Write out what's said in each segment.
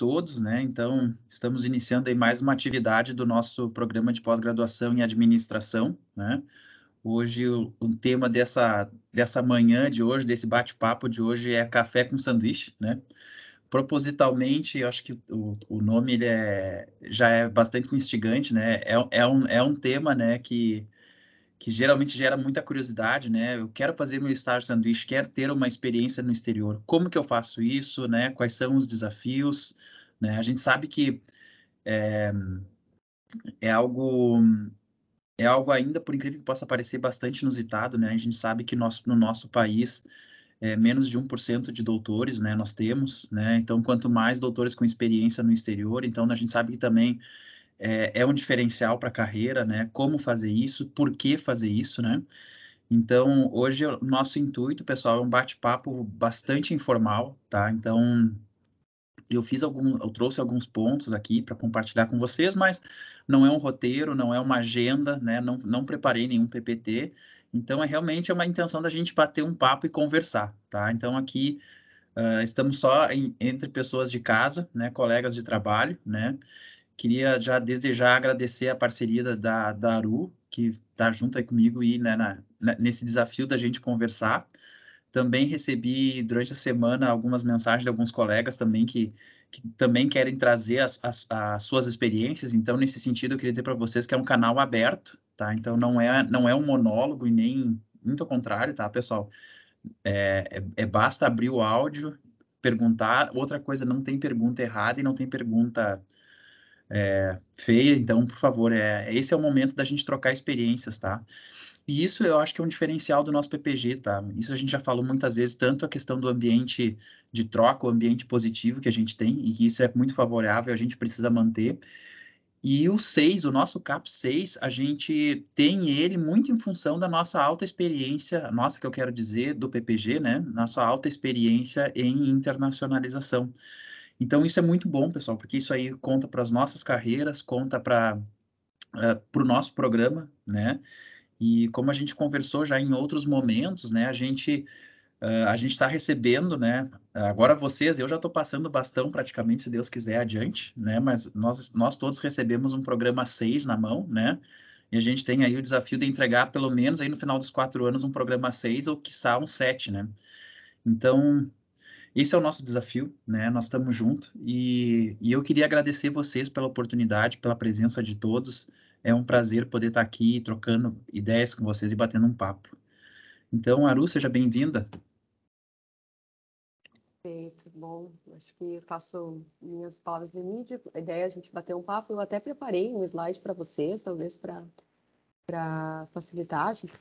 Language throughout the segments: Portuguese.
todos, né? Então, estamos iniciando aí mais uma atividade do nosso programa de pós-graduação em administração, né? Hoje, o, o, tema dessa, dessa manhã de hoje, desse bate-papo de hoje é café com sanduíche, né? Propositalmente, eu acho que o, o nome ele é, já é bastante instigante, né? É, é, um, é um tema, né, que que geralmente gera muita curiosidade, né? Eu quero fazer meu estágio sanduíche, quero ter uma experiência no exterior. Como que eu faço isso, né? Quais são os desafios, né? A gente sabe que é, é algo é algo ainda, por incrível que possa parecer, bastante inusitado, né? A gente sabe que nosso, no nosso país é, menos de 1% de doutores, né, nós temos, né? Então, quanto mais doutores com experiência no exterior, então a gente sabe que também é, é um diferencial para a carreira, né? Como fazer isso, por que fazer isso, né? Então, hoje, o nosso intuito, pessoal, é um bate-papo bastante informal, tá? Então, eu fiz algum, eu trouxe alguns pontos aqui para compartilhar com vocês, mas não é um roteiro, não é uma agenda, né? Não, não preparei nenhum PPT. Então, é realmente é uma intenção da gente bater um papo e conversar, tá? Então, aqui uh, estamos só em, entre pessoas de casa, né? Colegas de trabalho, né? Queria já desde já agradecer a parceria da, da Aru, que está junto aí comigo e né, na, nesse desafio da gente conversar. Também recebi durante a semana algumas mensagens de alguns colegas também que, que também querem trazer as, as, as suas experiências. Então, nesse sentido, eu queria dizer para vocês que é um canal aberto, tá? Então, não é, não é um monólogo e nem muito ao contrário, tá, pessoal? É, é, é basta abrir o áudio, perguntar. Outra coisa, não tem pergunta errada e não tem pergunta é, feia, então, por favor, é, esse é o momento da gente trocar experiências, tá? E isso eu acho que é um diferencial do nosso PPG, tá? Isso a gente já falou muitas vezes, tanto a questão do ambiente de troca, o ambiente positivo que a gente tem, e que isso é muito favorável, a gente precisa manter. E o 6, o nosso CAP 6, a gente tem ele muito em função da nossa alta experiência, nossa que eu quero dizer, do PPG, né? Nossa alta experiência em internacionalização. Então, isso é muito bom, pessoal, porque isso aí conta para as nossas carreiras, conta para uh, o pro nosso programa, né? E como a gente conversou já em outros momentos, né? A gente uh, a gente está recebendo, né? Agora vocês, eu já estou passando bastão praticamente, se Deus quiser, adiante, né? Mas nós, nós todos recebemos um programa 6 na mão, né? E a gente tem aí o desafio de entregar, pelo menos aí no final dos quatro anos, um programa 6 ou, quiçá, um 7, né? Então, esse é o nosso desafio, né? Nós estamos juntos e, e eu queria agradecer vocês pela oportunidade, pela presença de todos. É um prazer poder estar aqui trocando ideias com vocês e batendo um papo. Então, Aru, seja bem-vinda. Perfeito, bom, acho que faço minhas palavras de mídia. A ideia é a gente bater um papo. Eu até preparei um slide para vocês, talvez para facilitar. A gente,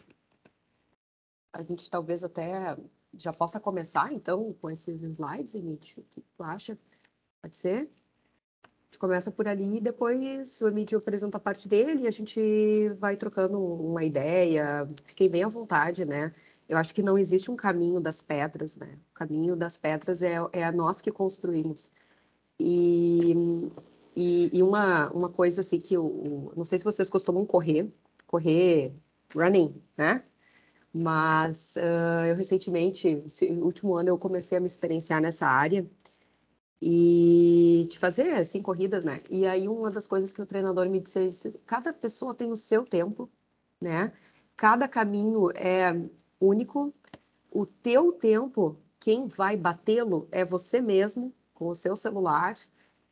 a gente talvez até já possa começar, então, com esses slides, Emílio? O que tu acha? Pode ser? A gente começa por ali e depois o Emílio apresenta a parte dele e a gente vai trocando uma ideia. fiquei bem à vontade, né? Eu acho que não existe um caminho das pedras, né? O caminho das pedras é, é a nós que construímos. E, e, e uma, uma coisa assim que eu, eu, não sei se vocês costumam correr, correr running, né? Mas uh, eu recentemente, esse último ano, eu comecei a me experienciar nessa área e de fazer, assim, corridas, né? E aí uma das coisas que o treinador me disse, disse cada pessoa tem o seu tempo, né? Cada caminho é único, o teu tempo, quem vai batê-lo é você mesmo, com o seu celular,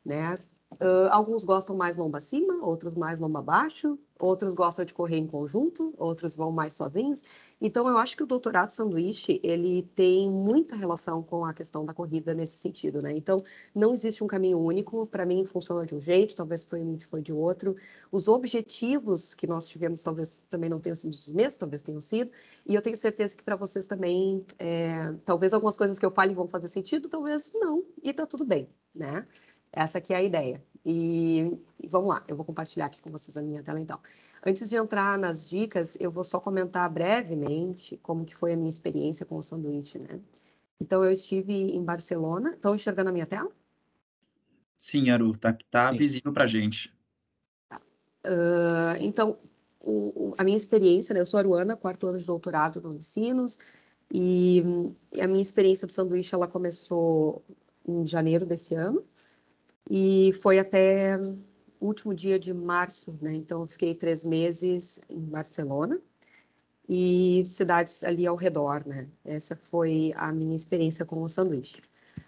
né? Uh, alguns gostam mais lomba acima, outros mais lomba abaixo, outros gostam de correr em conjunto, outros vão mais sozinhos. Então, eu acho que o doutorado sanduíche, ele tem muita relação com a questão da corrida nesse sentido, né? Então, não existe um caminho único, para mim funciona de um jeito, talvez para mim foi de outro. Os objetivos que nós tivemos talvez também não tenham sido os mesmos, talvez tenham sido, e eu tenho certeza que para vocês também, é, talvez algumas coisas que eu fale vão fazer sentido, talvez não, e tá tudo bem, né? Essa aqui é a ideia. E, e vamos lá, eu vou compartilhar aqui com vocês a minha tela então. Antes de entrar nas dicas, eu vou só comentar brevemente como que foi a minha experiência com o sanduíche, né? Então, eu estive em Barcelona. Estão enxergando a minha tela? Sim, Aru, tá, tá Sim. visível para gente. Uh, então, o, o, a minha experiência, né? Eu sou aruana, quarto ano de doutorado no Ensinos, e, e a minha experiência do sanduíche, ela começou em janeiro desse ano, e foi até último dia de março, né? Então, eu fiquei três meses em Barcelona e cidades ali ao redor, né? Essa foi a minha experiência com o sanduíche.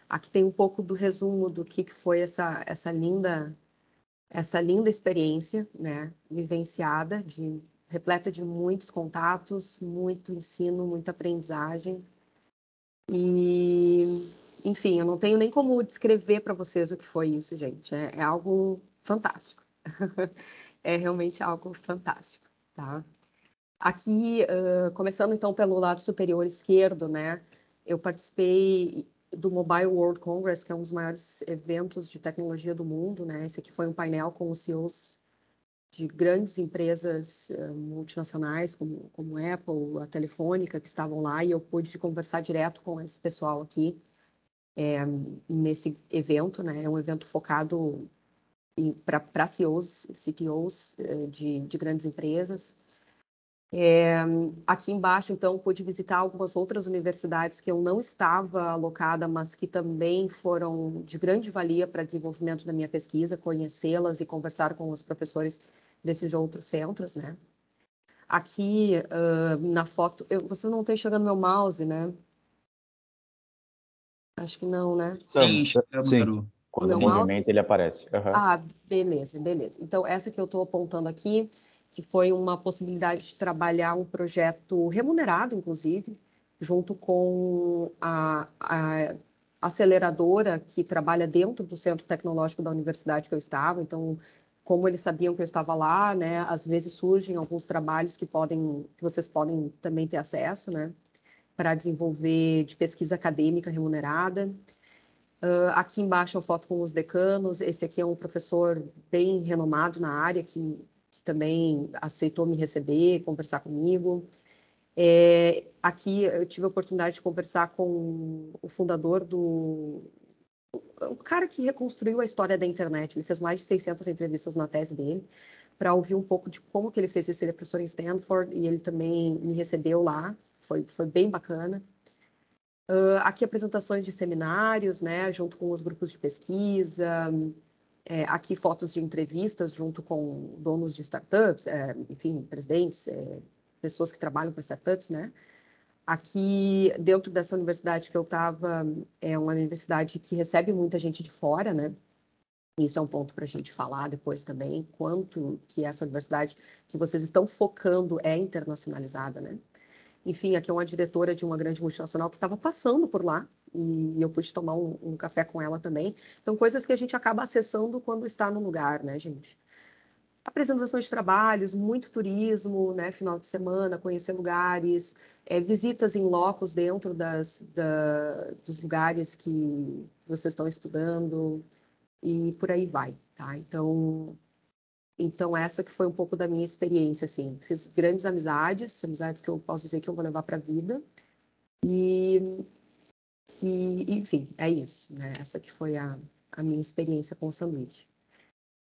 Aqui tem um pouco do resumo do que, foi essa, essa linda essa linda experiência, né? Vivenciada, de, repleta de muitos contatos, muito ensino, muita aprendizagem. E enfim, eu não tenho nem como descrever para vocês o que foi isso, gente. É, é, algo fantástico. é realmente algo fantástico, tá? Aqui, uh, começando então pelo lado superior esquerdo, né? Eu participei do Mobile World Congress, que é um dos maiores eventos de tecnologia do mundo, né? Esse aqui foi um painel com os CEOs de grandes empresas multinacionais, como, como Apple, a Telefônica, que estavam lá, e eu pude conversar direto com esse pessoal aqui é, nesse evento, né? É um evento focado para CEOs, CTOs eh, de, de grandes empresas. É, aqui embaixo, então, pude visitar algumas outras universidades que eu não estava alocada, mas que também foram de grande valia para desenvolvimento da minha pesquisa, conhecê-las e conversar com os professores desses outros centros, né? Aqui uh, na foto, eu, vocês não estão enxergando meu mouse, né? Acho que não, né? Sim, Sim. Quando ele aparece. Uhum. Ah, beleza, beleza. Então, essa que eu estou apontando aqui, que foi uma possibilidade de trabalhar um projeto remunerado, inclusive, junto com a, a aceleradora que trabalha dentro do centro tecnológico da universidade que eu estava. Então, como eles sabiam que eu estava lá, né? Às vezes surgem alguns trabalhos que podem, que vocês podem também ter acesso, né? Para desenvolver de pesquisa acadêmica remunerada. Uh, aqui embaixo a é foto com os decanos. Esse aqui é um professor bem renomado na área, que, que também aceitou me receber, conversar comigo. É, aqui eu tive a oportunidade de conversar com o fundador do. O cara que reconstruiu a história da internet. Ele fez mais de 600 entrevistas na tese dele, para ouvir um pouco de como que ele fez isso. Ele é professor em Stanford e ele também me recebeu lá. Foi, foi bem bacana. Uh, aqui apresentações de seminários, né, junto com os grupos de pesquisa, é, aqui fotos de entrevistas junto com donos de startups, é, enfim, presidentes, é, pessoas que trabalham com startups, né, aqui dentro dessa universidade que eu estava é uma universidade que recebe muita gente de fora, né? Isso é um ponto para a gente falar depois também, quanto que essa universidade que vocês estão focando é internacionalizada, né? enfim, aqui é uma diretora de uma grande multinacional que estava passando por lá e eu pude tomar um, um, café com ela também. Então, coisas que a gente acaba acessando quando está no lugar, né, gente? Apresentação de trabalhos, muito turismo, né, final de semana, conhecer lugares, é, visitas em locos dentro das, da, dos lugares que vocês estão estudando e por aí vai, tá? Então, então, essa que foi um pouco da minha experiência, assim. Fiz grandes amizades, amizades que eu posso dizer que eu vou levar para a vida. E, e, enfim, é isso, né? Essa que foi a, a minha experiência com o sanduíche.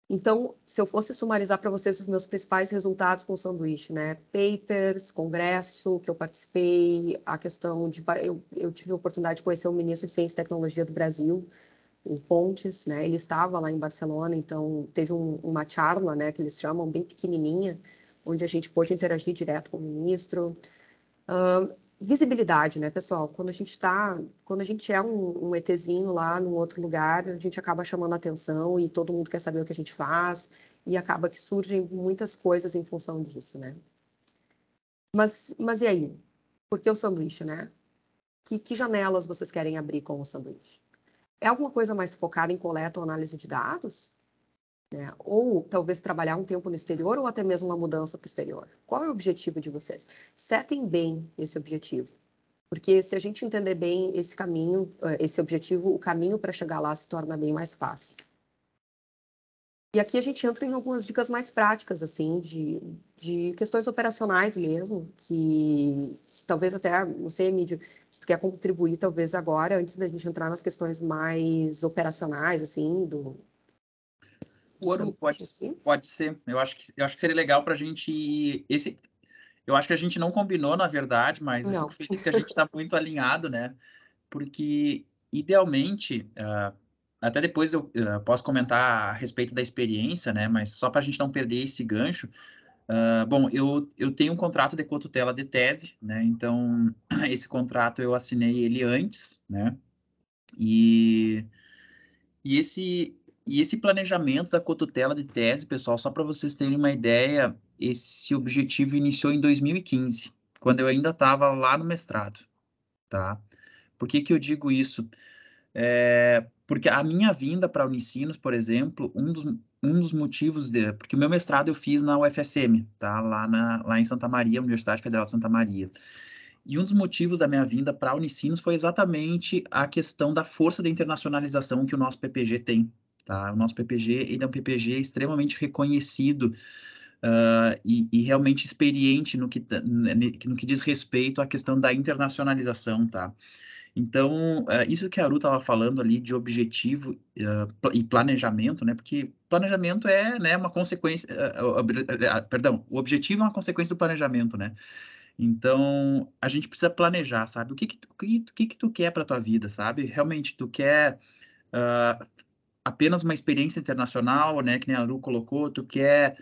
Então, se eu fosse sumarizar para vocês os meus principais resultados com o sanduíche, né? Papers, congresso que eu participei, a questão de. Eu, eu tive a oportunidade de conhecer o ministro de Ciência e Tecnologia do Brasil, o Pontes, né? Ele estava lá em Barcelona, então teve um, uma charla, né, que eles chamam bem pequenininha, onde a gente pôde interagir direto com o ministro. Uh, visibilidade, né, pessoal? Quando a gente está, quando a gente é um, um, ETzinho lá num outro lugar, a gente acaba chamando atenção e todo mundo quer saber o que a gente faz e acaba que surgem muitas coisas em função disso, né? Mas, mas e aí? Por que o sanduíche, né? Que, que janelas vocês querem abrir com o sanduíche? é alguma coisa mais focada em coleta ou análise de dados? Né? Ou talvez trabalhar um tempo no exterior ou até mesmo uma mudança para o exterior? Qual é o objetivo de vocês? Setem bem esse objetivo. Porque se a gente entender bem esse caminho, eh, esse objetivo, o caminho para chegar lá se torna bem mais fácil. E aqui a gente entra em algumas dicas mais práticas, assim, de, de questões operacionais mesmo, que, que talvez até, não sei, Emílio, se tu quer contribuir, talvez agora, antes da gente entrar nas questões mais operacionais, assim, do. Ouro, pode, assim. pode ser. Eu acho, que, eu acho que seria legal para a gente. Esse, eu acho que a gente não combinou, na verdade, mas não. eu fico feliz que a gente está muito alinhado, né? Porque, idealmente, uh, até depois eu uh, posso comentar a respeito da experiência, né? Mas só para a gente não perder esse gancho, Uh, bom, eu, eu tenho um contrato de cotutela de tese, né? Então, esse contrato eu assinei ele antes, né? E, e, esse, e esse planejamento da cotutela de tese, pessoal, só para vocês terem uma ideia, esse objetivo iniciou em 2015, quando eu ainda estava lá no mestrado, tá? Por que, que eu digo isso? É, porque a minha vinda para Unicinos, por exemplo, um dos, um dos motivos de, porque meu mestrado eu fiz na UFSM, tá? Lá na lá em Santa Maria, Universidade Federal de Santa Maria. E um dos motivos da minha vinda para a Unicinos foi exatamente a questão da força da internacionalização que o nosso PPG tem, tá? O nosso PPG ele é um PPG extremamente reconhecido uh, e, e, realmente experiente no que né, no que diz respeito à questão da internacionalização, tá? Então, ah, isso que a Aru estava falando ali de objetivo uh, e planejamento, né? Porque planejamento é né, uma consequência, eh, eh, eh, perdão, o objetivo é uma consequência do planejamento, né? Então, a gente precisa planejar, sabe? O que que tu, que, que, que tu quer para tua vida, sabe? Realmente, tu quer uh, apenas uma experiência internacional, né? Que nem a Lu colocou, tu quer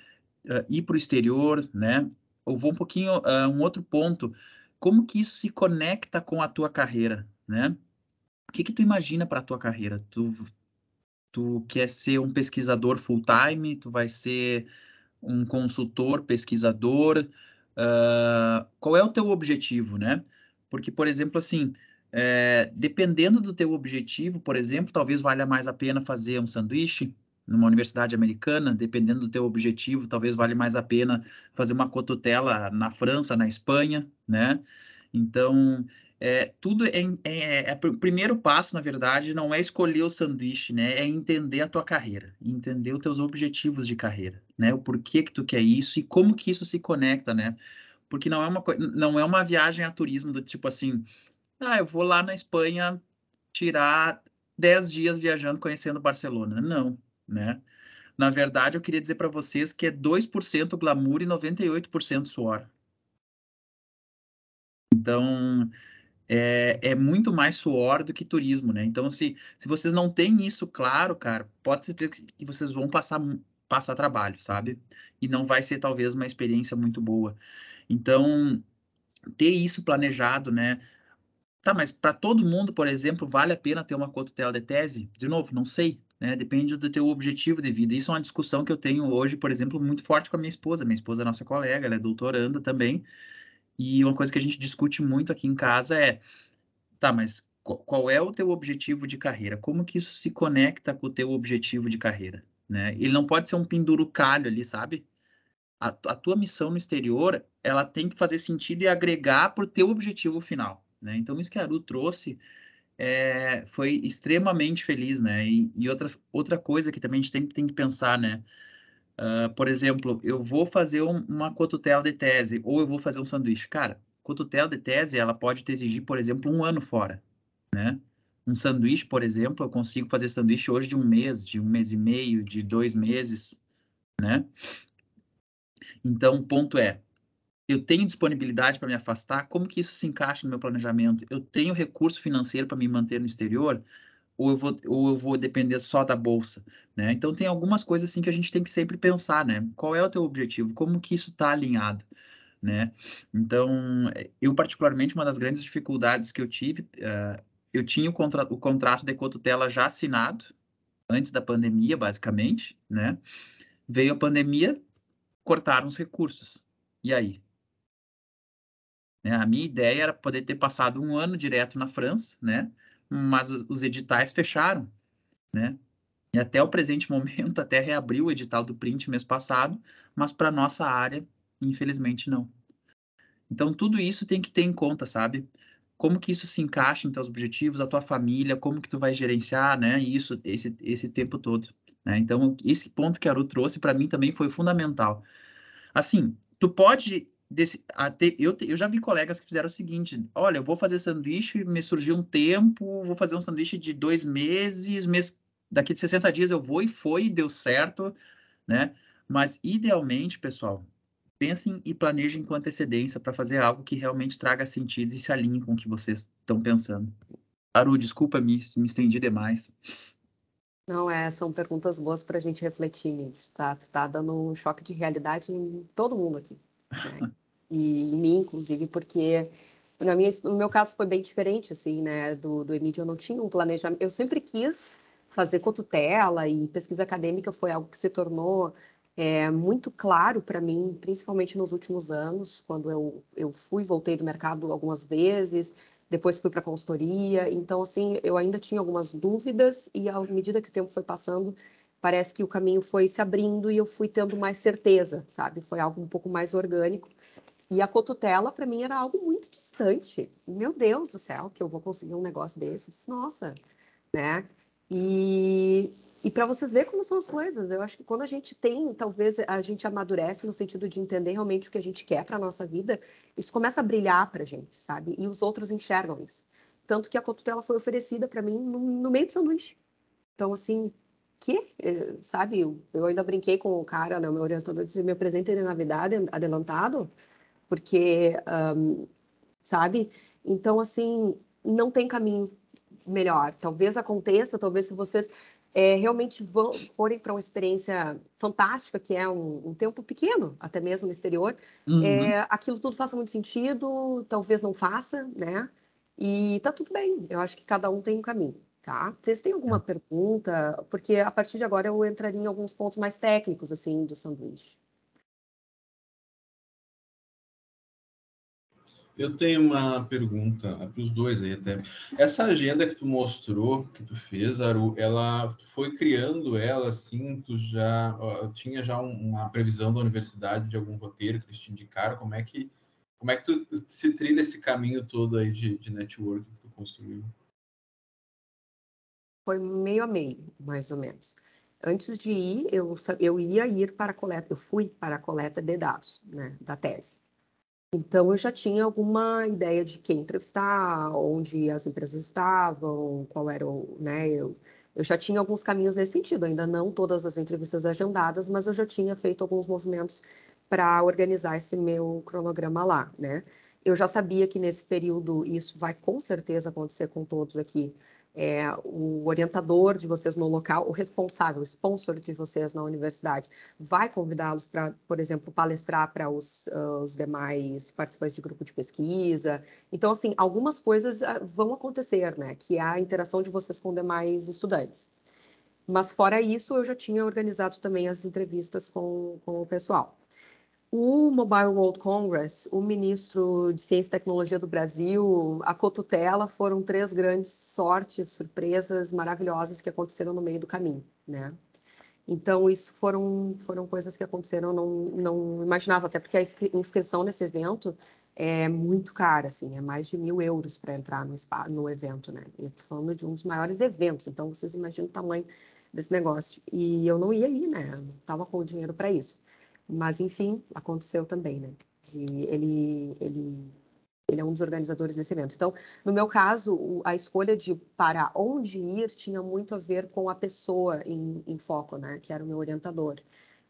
uh, ir para o exterior, né? ou vou um pouquinho, uh, um outro ponto. Como que isso se conecta com a tua carreira, né? O que que tu imagina para a tua carreira? Tu, tu quer ser um pesquisador full-time, tu vai ser um consultor, pesquisador, uh, qual é o teu objetivo, né? Porque, por exemplo, assim, é, dependendo do teu objetivo, por exemplo, talvez valha mais a pena fazer um sanduíche numa universidade americana, dependendo do teu objetivo, talvez valha mais a pena fazer uma cotutela na França, na Espanha, né? Então, é, tudo é, é, é, é, o primeiro passo, na verdade, não é escolher o sanduíche, né? É entender a tua carreira, entender os teus objetivos de carreira, né? O porquê que tu quer isso e como que isso se conecta, né? Porque não é uma não é uma viagem a turismo do tipo assim, ah, eu vou lá na Espanha tirar 10 dias viajando, conhecendo Barcelona. Não, né? Na verdade, eu queria dizer para vocês que é 2% glamour e 98% suor. Então, é, é muito mais suor do que turismo, né? Então, se, se vocês não têm isso claro, cara, pode ser que vocês vão passar passar trabalho, sabe? E não vai ser talvez uma experiência muito boa. Então, ter isso planejado, né? Tá, mas para todo mundo, por exemplo, vale a pena ter uma cotutela de tese? De novo, não sei, né? Depende do teu objetivo de vida. Isso é uma discussão que eu tenho hoje, por exemplo, muito forte com a minha esposa. Minha esposa é nossa colega, ela é doutoranda também. E uma coisa que a gente discute muito aqui em casa é, tá, mas qual é o teu objetivo de carreira? Como que isso se conecta com o teu objetivo de carreira? Né? Ele não pode ser um pendurucalho ali, sabe? A, a tua missão no exterior, ela tem que fazer sentido e agregar para o teu objetivo final, né? Então, isso que a Aru trouxe é, foi extremamente feliz, né? E, e outra, outra coisa que também a gente tem, tem que pensar, né? Uh, por exemplo, eu vou fazer um, uma cotutela de tese ou eu vou fazer um sanduíche. Cara, cotutela de tese, ela pode te exigir, por exemplo, um ano fora, né? Um sanduíche, por exemplo, eu consigo fazer sanduíche hoje de um mês, de um mês e meio, de dois meses, né? Então, o ponto é, eu tenho disponibilidade para me afastar? Como que isso se encaixa no meu planejamento? Eu tenho recurso financeiro para me manter no exterior? ou eu vou, ou eu vou depender só da bolsa, né? Então tem algumas coisas assim que a gente tem que sempre pensar, né? Qual é o teu objetivo? Como que isso está alinhado? Né? Então, eu particularmente, uma das grandes dificuldades que eu tive, uh, eu tinha o, contra o contrato de Cotutela já assinado, antes da pandemia, basicamente, né? Veio a pandemia, cortaram os recursos. E aí? Né? A minha ideia era poder ter passado um ano direto na França, né? mas os editais fecharam, né? E até o presente momento, até reabriu o edital do print mês passado, mas para nossa área, infelizmente, não. Então, tudo isso tem que ter em conta, sabe? Como que isso se encaixa em teus objetivos, a tua família, como que tu vai gerenciar, né? Isso, esse, esse tempo todo. Né? Então, esse ponto que a Aru trouxe, para mim, também foi fundamental. Assim, tu pode Desse, até, eu, eu já vi colegas que fizeram o seguinte: olha, eu vou fazer sanduíche, me surgiu um tempo, vou fazer um sanduíche de dois meses, mês, daqui de 60 dias eu vou e foi, deu certo, né? Mas idealmente, pessoal, pensem e planejem com antecedência para fazer algo que realmente traga sentido e se alinhe com o que vocês estão pensando. Aru, desculpa me, me estendi demais. Não, é, são perguntas boas para a gente refletir, Tá, tu tá dando um choque de realidade em todo mundo aqui. Né? e em mim, inclusive, porque na minha, no meu caso foi bem diferente, assim, né, do, do Emílio, eu não tinha um planejamento, eu sempre quis fazer cotutela e pesquisa acadêmica foi algo que se tornou é, muito claro para mim, principalmente nos últimos anos, quando eu, eu fui, voltei do mercado algumas vezes, depois fui para a consultoria, então, assim, eu ainda tinha algumas dúvidas e à medida que o tempo foi passando, parece que o caminho foi se abrindo e eu fui tendo mais certeza, sabe? Foi algo um pouco mais orgânico. E a cotutela, para mim, era algo muito distante. Meu Deus do céu, que eu vou conseguir um negócio desses. Nossa, né? E, e para vocês verem como são as coisas, eu acho que quando a gente tem, talvez a gente amadurece no sentido de entender realmente o que a gente quer para nossa vida, isso começa a brilhar para gente, sabe? E os outros enxergam isso. Tanto que a cotutela foi oferecida para mim no, no, meio do sanduíche. Então, assim, que? Eh, sabe? Eu, ainda brinquei com o cara, né, meu orientador, disse: me presente de Navidade adiantado porque, um, sabe? Então, assim, não tem caminho melhor. Talvez aconteça, talvez se vocês é, realmente vão, forem para uma experiência fantástica, que é um, um, tempo pequeno, até mesmo no exterior, uhum. é, aquilo tudo faça muito sentido, talvez não faça, né? E tá tudo bem, eu acho que cada um tem um caminho, tá? Vocês têm alguma é. pergunta? Porque a partir de agora eu entraria em alguns pontos mais técnicos, assim, do sanduíche. Eu tenho uma pergunta para os dois aí até. Essa agenda que tu mostrou, que tu fez, Aru, ela foi criando ela assim, tu já ó, tinha já uma previsão da universidade de algum roteiro que eles te indicaram, como é que como é que tu se trilha esse caminho todo aí de, de network que tu construiu? Foi meio a meio, mais ou menos. Antes de ir, eu, eu ia ir para a coleta, eu fui para a coleta de dados, né, da tese. Então, eu já tinha alguma ideia de quem entrevistar, onde as empresas estavam, qual era o. Né, eu, eu já tinha alguns caminhos nesse sentido, ainda não todas as entrevistas agendadas, mas eu já tinha feito alguns movimentos para organizar esse meu cronograma lá, né? Eu já sabia que nesse período isso vai com certeza acontecer com todos aqui. É, o orientador de vocês no local, o responsável, o sponsor de vocês na universidade, vai convidá-los para, por exemplo, palestrar para os, uh, os, demais participantes de grupo de pesquisa. Então, assim, algumas coisas ah, vão acontecer, né? Que é a interação de vocês com demais estudantes. Mas, fora isso, eu já tinha organizado também as entrevistas com, com o pessoal o Mobile World Congress, o ministro de Ciência e Tecnologia do Brasil, a Cotutela, foram três grandes sortes, surpresas maravilhosas que aconteceram no meio do caminho, né? Então, isso foram, foram coisas que aconteceram, eu não, não imaginava, até porque a inscrição nesse evento é muito cara, assim, é mais de mil euros para entrar no, spa, no evento, né? Eu estou falando de um dos maiores eventos, então vocês imaginam o tamanho desse negócio. E eu não ia ir, né? Eu não estava com o dinheiro para isso. Mas, enfim, aconteceu também, né? Que ele, ele, ele é um dos organizadores desse evento. Então, no meu caso, a escolha de para onde ir tinha muito a ver com a pessoa em, em foco, né? Que era o meu orientador.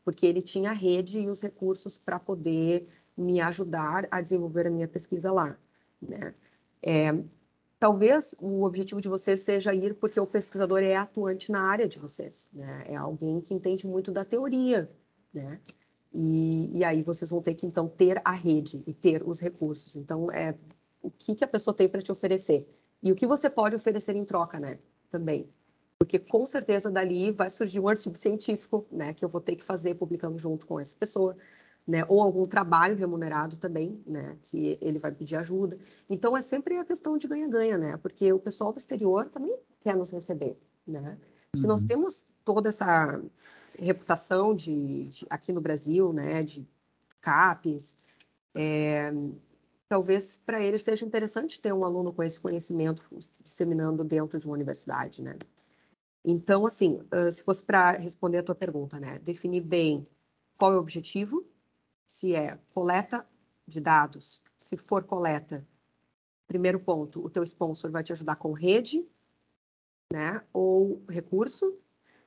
Porque ele tinha a rede e os recursos para poder me ajudar a desenvolver a minha pesquisa lá, né? É, talvez o objetivo de vocês seja ir porque o pesquisador é atuante na área de vocês, né? É alguém que entende muito da teoria, né? E, e aí vocês vão ter que, então, ter a rede e ter os recursos. Então, é o que, que a pessoa tem para te oferecer e o que você pode oferecer em troca, né? Também. Porque com certeza dali vai surgir um artigo científico, né? Que eu vou ter que fazer publicando junto com essa pessoa. Né, ou algum trabalho remunerado também, né, que ele vai pedir ajuda. Então é sempre a questão de ganha-ganha, né, porque o pessoal do exterior também quer nos receber, né. Se nós uhum. temos toda essa reputação de, de aqui no Brasil, né, de CAPES, é, talvez para ele seja interessante ter um aluno com esse conhecimento disseminando dentro de uma universidade, né? Então, assim, se fosse para responder a tua pergunta, né? Definir bem qual é o objetivo, se é coleta de dados, se for coleta, primeiro ponto, o teu sponsor vai te ajudar com rede, né? Ou recurso,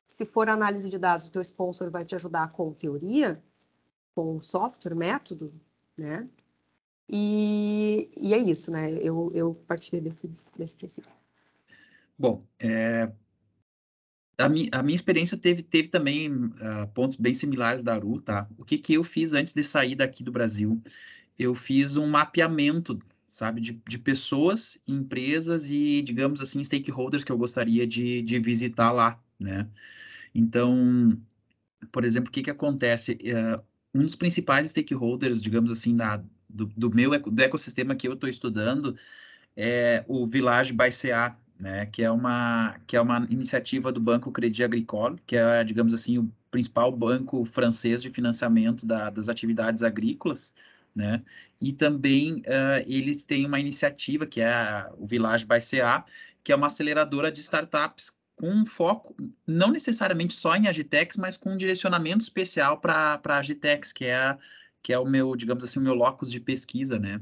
se for análise de dados, o teu sponsor vai te ajudar com teoria, com software, método, né? E, e é isso, né? Eu, eu partilho desse, desse princípio. Bom, é, a, mi, a minha experiência teve, teve também uh, pontos bem similares da Aru, tá? O que, que eu fiz antes de sair daqui do Brasil? Eu fiz um mapeamento sabe, de, de pessoas, empresas e, digamos assim, stakeholders que eu gostaria de, de visitar lá, né? Então, por exemplo, o que, que acontece? Uh, um dos principais stakeholders, digamos assim, na, do, do meu do ecossistema que eu estou estudando é o Village by CA, né, que é uma que é uma iniciativa do Banco Crédit Agricole, que é, digamos assim, o principal banco francês de financiamento da, das atividades agrícolas, né? E também uh, eles têm uma iniciativa que é a, o Village by CA, que é uma aceleradora de startups com um foco não necessariamente só em Agitex, mas com um direcionamento especial para Agitex, que é a, que é o meu, digamos assim, o meu locus de pesquisa, né?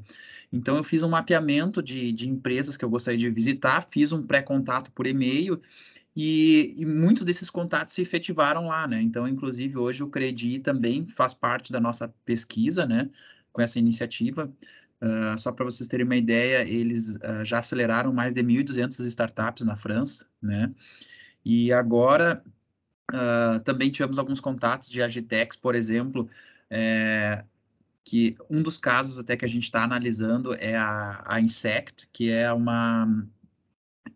Então eu fiz um mapeamento de, de empresas que eu gostaria de visitar, fiz um pré-contato por e-mail e, e, muitos desses contatos se efetivaram lá, né? Então, inclusive, hoje o Credi também faz parte da nossa pesquisa, né? Com essa iniciativa. Ah, só para vocês terem uma ideia, eles uh, já aceleraram mais de 1.200 startups na França, né? E agora uh, também tivemos alguns contatos de Agitex, por exemplo, é, que um dos casos até que a gente está analisando é a, a, Insect, que é uma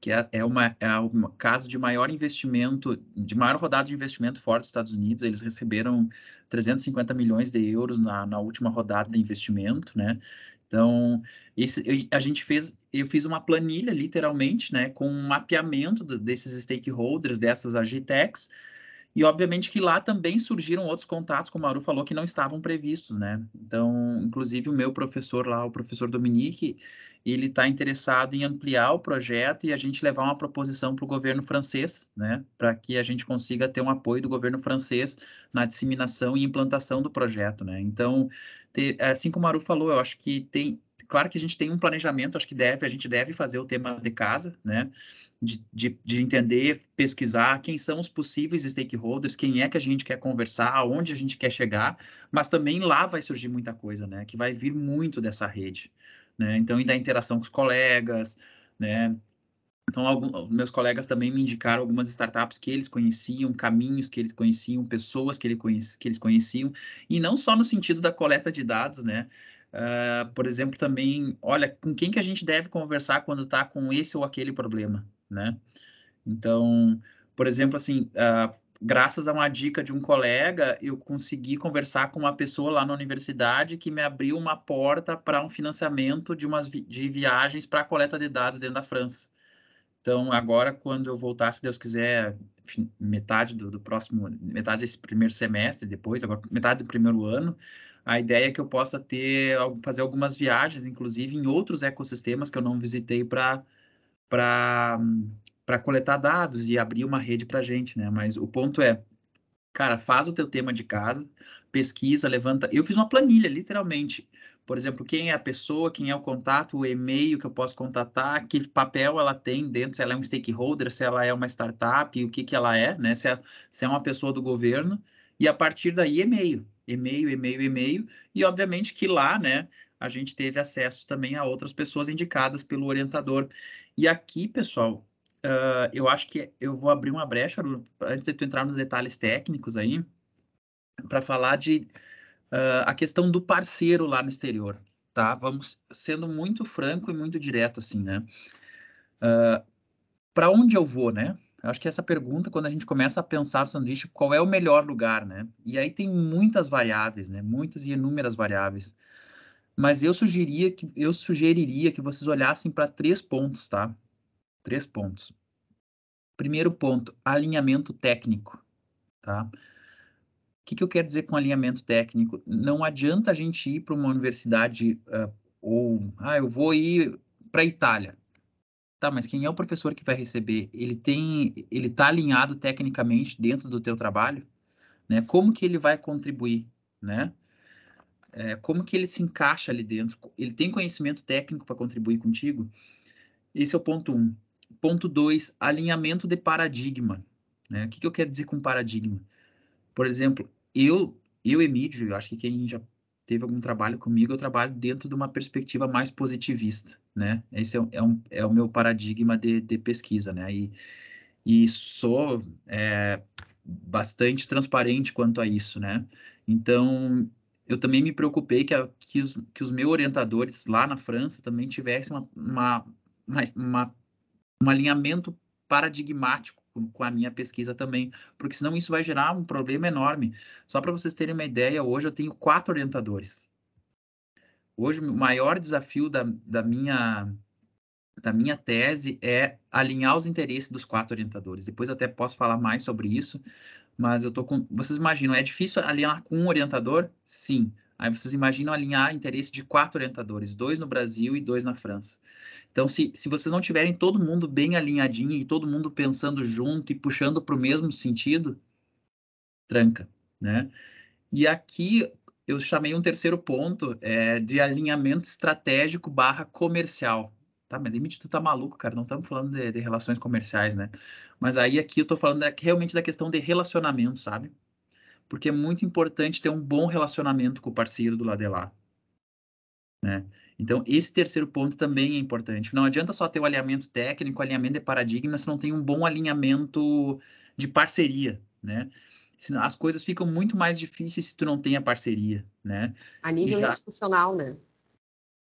que é, é, uma, é um caso de maior investimento, de maior rodada de investimento fora dos Estados Unidos. Eles receberam 350 milhões de euros na, na última rodada de investimento, né? Então, esse, a gente fez, eu fiz uma planilha, literalmente, né, com um mapeamento desses stakeholders, dessas agitecs, e obviamente que lá também surgiram outros contatos, como o Maru falou, que não estavam previstos, né? Então, inclusive o meu professor lá, o professor Dominique, ele está interessado em ampliar o projeto e a gente levar uma proposição para o governo francês, né? Para que a gente consiga ter um apoio do governo francês na disseminação e implantação do projeto, né? Então, te, assim como o Maru falou, eu acho que tem claro que a gente tem um planejamento, acho que deve, a gente deve fazer o tema de casa, né? De, de, de, entender, pesquisar quem são os possíveis stakeholders, quem é que a gente quer conversar, aonde a gente quer chegar, mas também lá vai surgir muita coisa, né? Que vai vir muito dessa rede, né? Então, e da interação com os colegas, né? Então, alguns, meus colegas também me indicaram algumas startups que eles conheciam, caminhos que eles conheciam, pessoas que, ele que eles conheciam, e não só no sentido da coleta de dados, né? Uh, por exemplo, também, olha, com quem que a gente deve conversar quando está com esse ou aquele problema, né? Então, por exemplo, assim, uh, graças a uma dica de um colega, eu consegui conversar com uma pessoa lá na universidade que me abriu uma porta para um financiamento de umas vi de viagens para coleta de dados dentro da França. Então, agora, quando eu voltar, se Deus quiser, metade do, do próximo, metade desse primeiro semestre, depois, agora metade do primeiro ano, a ideia é que eu possa ter, fazer algumas viagens, inclusive em outros ecossistemas que eu não visitei para para coletar dados e abrir uma rede para gente, né? Mas o ponto é, cara, faz o teu tema de casa, pesquisa, levanta. Eu fiz uma planilha, literalmente. Por exemplo, quem é a pessoa, quem é o contato, o e-mail que eu posso contatar, que papel ela tem dentro, se ela é um stakeholder, se ela é uma startup, o que, que ela é, né? Se é, se é uma pessoa do governo. E a partir daí, e-mail e-mail, e-mail, e-mail, e obviamente que lá, né, a gente teve acesso também a outras pessoas indicadas pelo orientador. E aqui, pessoal, uh, eu acho que eu vou abrir uma brecha antes de tu entrar nos detalhes técnicos aí, para falar de uh, a questão do parceiro lá no exterior, tá? Vamos sendo muito franco e muito direto assim, né? Uh, ah, para onde eu vou, né? Eu acho que essa pergunta, quando a gente começa a pensar sanduíche, qual é o melhor lugar, né? E aí tem muitas variáveis, né? Muitas e inúmeras variáveis. Mas eu sugeriria que eu sugeriria que vocês olhassem para três pontos, tá? Três pontos. Primeiro ponto, alinhamento técnico, tá? O que, que eu quero dizer com alinhamento técnico? Não adianta a gente ir para uma universidade uh, ou, ah, eu vou ir para a Itália. Tá, mas quem é o professor que vai receber? Ele tem, ele tá alinhado tecnicamente dentro do teu trabalho, né? Como que ele vai contribuir, né? É, como que ele se encaixa ali dentro? Ele tem conhecimento técnico para contribuir contigo? Esse é o ponto um. Ponto dois, alinhamento de paradigma. Né? O que, que eu quero dizer com paradigma? Por exemplo, eu, eu Emílio, eu acho que quem já teve algum trabalho comigo, eu trabalho dentro de uma perspectiva mais positivista, né? Esse é, é, um, é o meu paradigma de, de pesquisa, né? E, e sou é, bastante transparente quanto a isso, né? Então, eu também me preocupei que, a, que, os, que os meus orientadores lá na França também tivessem uma, uma, uma, uma um alinhamento paradigmático com a minha pesquisa também, porque senão isso vai gerar um problema enorme. Só para vocês terem uma ideia, hoje eu tenho quatro orientadores. Hoje o maior desafio da, da minha da minha tese é alinhar os interesses dos quatro orientadores. Depois até posso falar mais sobre isso, mas eu tô com. Vocês imaginam, é difícil alinhar com um orientador? Sim. Aí vocês imaginam alinhar interesse de quatro orientadores, dois no Brasil e dois na França. Então, se, se vocês não tiverem todo mundo bem alinhadinho e todo mundo pensando junto e puxando para o mesmo sentido, tranca, né? E aqui eu chamei um terceiro ponto é, de alinhamento estratégico barra comercial. Tá, mas limite, tu tá maluco, cara. Não estamos falando de, de relações comerciais, né? Mas aí aqui eu tô falando da, realmente da questão de relacionamento, sabe? porque é muito importante ter um bom relacionamento com o parceiro do lado de lá. Né? Então, esse terceiro ponto também é importante. Não adianta só ter o alinhamento técnico, alinhamento de paradigma, se não tem um bom alinhamento de parceria, né? As coisas ficam muito mais difíceis se tu não tem a parceria, né? A nível já... institucional, né?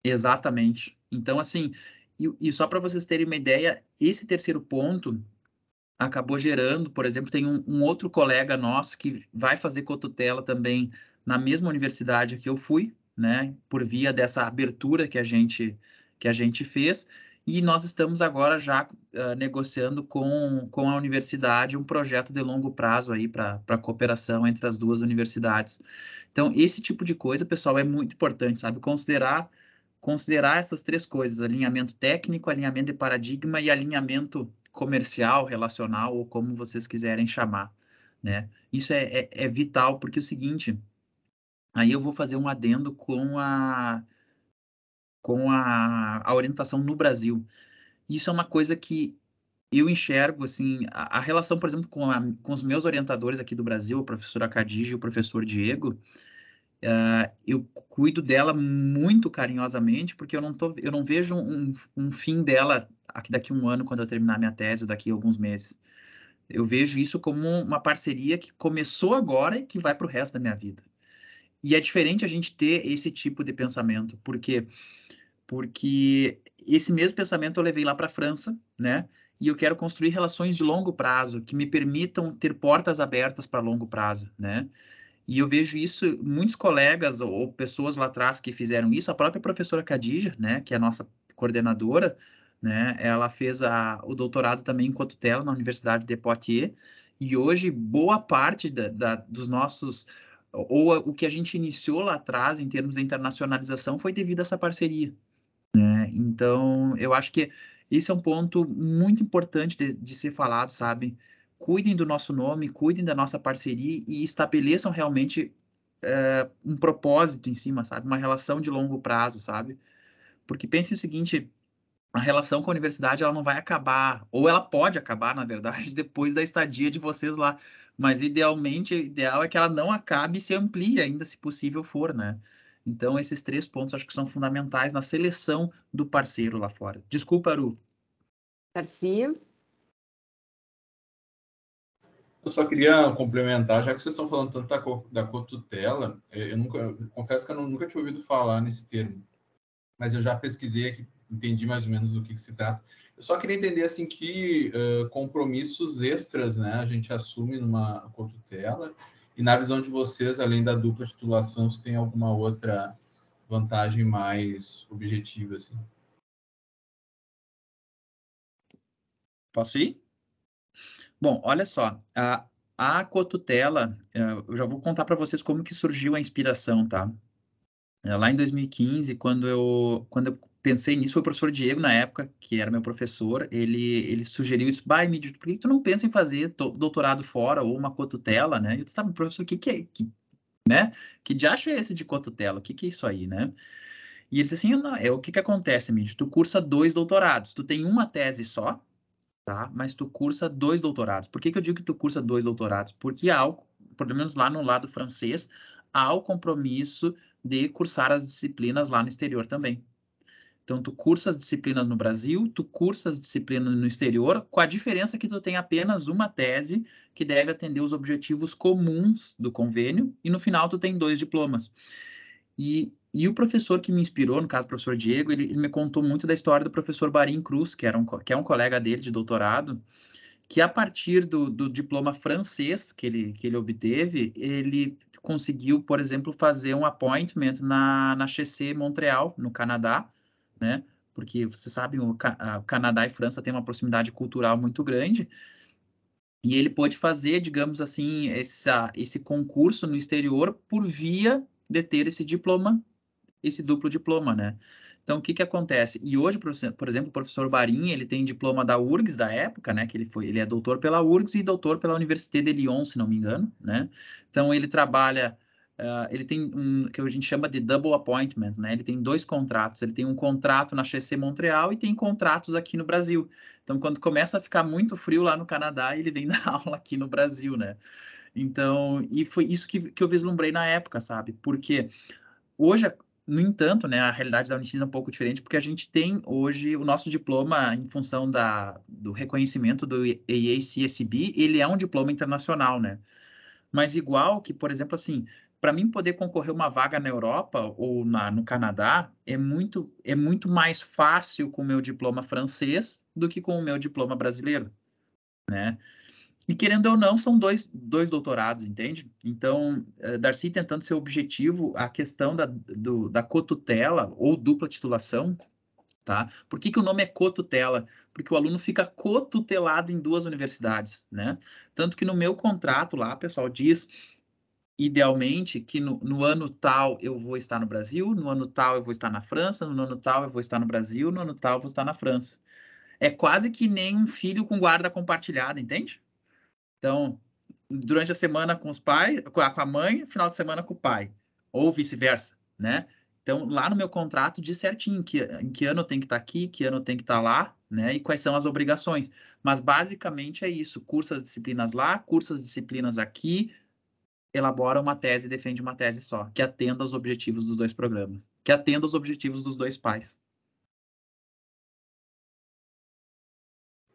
Exatamente. Então, assim, e, e só para vocês terem uma ideia, esse terceiro ponto, acabou gerando, por exemplo, tem um, um outro colega nosso que vai fazer cotutela também na mesma universidade que eu fui, né, por via dessa abertura que a gente que a gente fez, e nós estamos agora já uh, negociando com, com a universidade um projeto de longo prazo aí para pra cooperação entre as duas universidades. Então, esse tipo de coisa, pessoal, é muito importante, sabe? Considerar considerar essas três coisas, alinhamento técnico, alinhamento de paradigma e alinhamento comercial, relacional ou como vocês quiserem chamar, né? Isso é, é, é vital porque é o seguinte, aí eu vou fazer um adendo com a com a, a orientação no Brasil. Isso é uma coisa que eu enxergo assim a, a relação, por exemplo, com, a, com os meus orientadores aqui do Brasil, a professora Cadija e o professor Diego. Uh, eu cuido dela muito carinhosamente porque eu não tô, eu não vejo um, um fim dela aqui daqui um ano, quando eu terminar minha tese, ou daqui alguns meses. Eu vejo isso como uma parceria que começou agora e que vai para o resto da minha vida. E é diferente a gente ter esse tipo de pensamento, porque porque esse mesmo pensamento eu levei lá para a França, né? E eu quero construir relações de longo prazo que me permitam ter portas abertas para longo prazo, né? E eu vejo isso, muitos colegas ou pessoas lá atrás que fizeram isso, a própria professora Cadija, né, que é a nossa coordenadora, né? Ela fez a, o doutorado também em tela na Universidade de Poitiers, e hoje boa parte da, da, dos nossos, ou a, o que a gente iniciou lá atrás em termos de internacionalização foi devido a essa parceria. Né? Então, eu acho que esse é um ponto muito importante de, de ser falado, sabe? Cuidem do nosso nome, cuidem da nossa parceria e estabeleçam realmente é, um propósito em cima, sabe? Uma relação de longo prazo, sabe? Porque pensem o seguinte, a relação com a universidade ela não vai acabar, ou ela pode acabar, na verdade, depois da estadia de vocês lá. Mas idealmente, ideal é que ela não acabe e se amplie ainda, se possível for, né? Então, esses três pontos acho que são fundamentais na seleção do parceiro lá fora. Desculpa, Aru. Garcia. Eu só queria complementar, já que vocês estão falando tanto da, co da cotutela, é, eu, nunca, eu confesso que eu não, nunca tinha ouvido falar nesse termo, mas eu já pesquisei aqui entendi mais ou menos do que, que, se trata. Eu só queria entender assim que uh, compromissos extras, né, a gente assume numa cotutela e na visão de vocês, além da dupla titulação, se tem alguma outra vantagem mais objetiva assim? Posso ir? Bom, olha só, a, a cotutela, eu já vou contar para vocês como que surgiu a inspiração, tá? Lá em 2015, quando eu, quando eu pensei nisso foi o professor Diego, na época, que era meu professor, ele, ele sugeriu isso, vai, me por que, tu não pensa em fazer doutorado fora ou uma cotutela, né? Eu disse, tá, professor, o que que é, que, né? Que diacho é esse de cotutela? O que que é isso aí, né? E ele disse assim, é o que que acontece, Mid? Tu cursa dois doutorados, tu tem uma tese só, tá? Mas tu cursa dois doutorados. Por que que eu digo que tu cursa dois doutorados? Porque há, pelo menos lá no lado francês, há o compromisso de cursar as disciplinas lá no exterior também, então, tu cursa as disciplinas no Brasil, tu cursa as disciplinas no exterior, com a diferença que tu tem apenas uma tese que deve atender os objetivos comuns do convênio, e no final tu tem dois diplomas. E, e o professor que me inspirou, no caso o professor Diego, ele, ele me contou muito da história do professor Barim Cruz, que, era um, que é um colega dele de doutorado, que a partir do, do diploma francês que ele, que ele obteve, ele conseguiu, por exemplo, fazer um appointment na, na XC Montreal, no Canadá, né? Porque você sabe, o, Ca Canadá e França têm uma proximidade cultural muito grande. E ele pôde fazer, digamos assim, essa, esse concurso no exterior por via de ter esse diploma, esse duplo diploma, né? Então, o que que acontece? E hoje, por exemplo, o professor Barim, ele tem diploma da URGS da época, né? Que ele foi, ele é doutor pela URGS e doutor pela Université de Lyon, se não me engano, né? Então, ele trabalha Uh, ele tem um que a gente chama de double appointment, né? Ele tem dois contratos. Ele tem um contrato na XC Montreal e tem contratos aqui no Brasil. Então, quando começa a ficar muito frio lá no Canadá, ele vem dar aula aqui no Brasil, né? Então, e foi isso que, que eu vislumbrei na época, sabe? Porque hoje, no entanto, né, a realidade da Unicina é um pouco diferente, porque a gente tem hoje o nosso diploma, em função da, do reconhecimento do EACSB, ele é um diploma internacional, né? Mas igual que, por exemplo, assim, para mim poder concorrer uma vaga na Europa ou na, no Canadá é muito é muito mais fácil com o meu diploma francês do que com o meu diploma brasileiro, né? E querendo ou não, são dois, dois doutorados, entende? Então, eh, Darcy tentando ser objetivo, a questão da, do, da cotutela ou dupla titulação, tá? Por que, que o nome é cotutela? Porque o aluno fica cotutelado em duas universidades, né? Tanto que no meu contrato lá, pessoal, diz idealmente, que no, no, ano tal eu vou estar no Brasil, no ano tal eu vou estar na França, no ano tal eu vou estar no Brasil, no ano tal eu vou estar na França. É quase que nem um filho com guarda compartilhada, entende? Então, durante a semana com os pais, com a mãe, final de semana com o pai, ou vice-versa, né? Então, lá no meu contrato diz certinho que, em que ano eu tenho que estar aqui, que ano eu tenho que estar lá, né? E quais são as obrigações. Mas basicamente é isso: cursa as disciplinas lá, cursa as disciplinas aqui, elabora uma tese e defende uma tese só, que atenda aos objetivos dos dois programas, que atenda aos objetivos dos dois pais.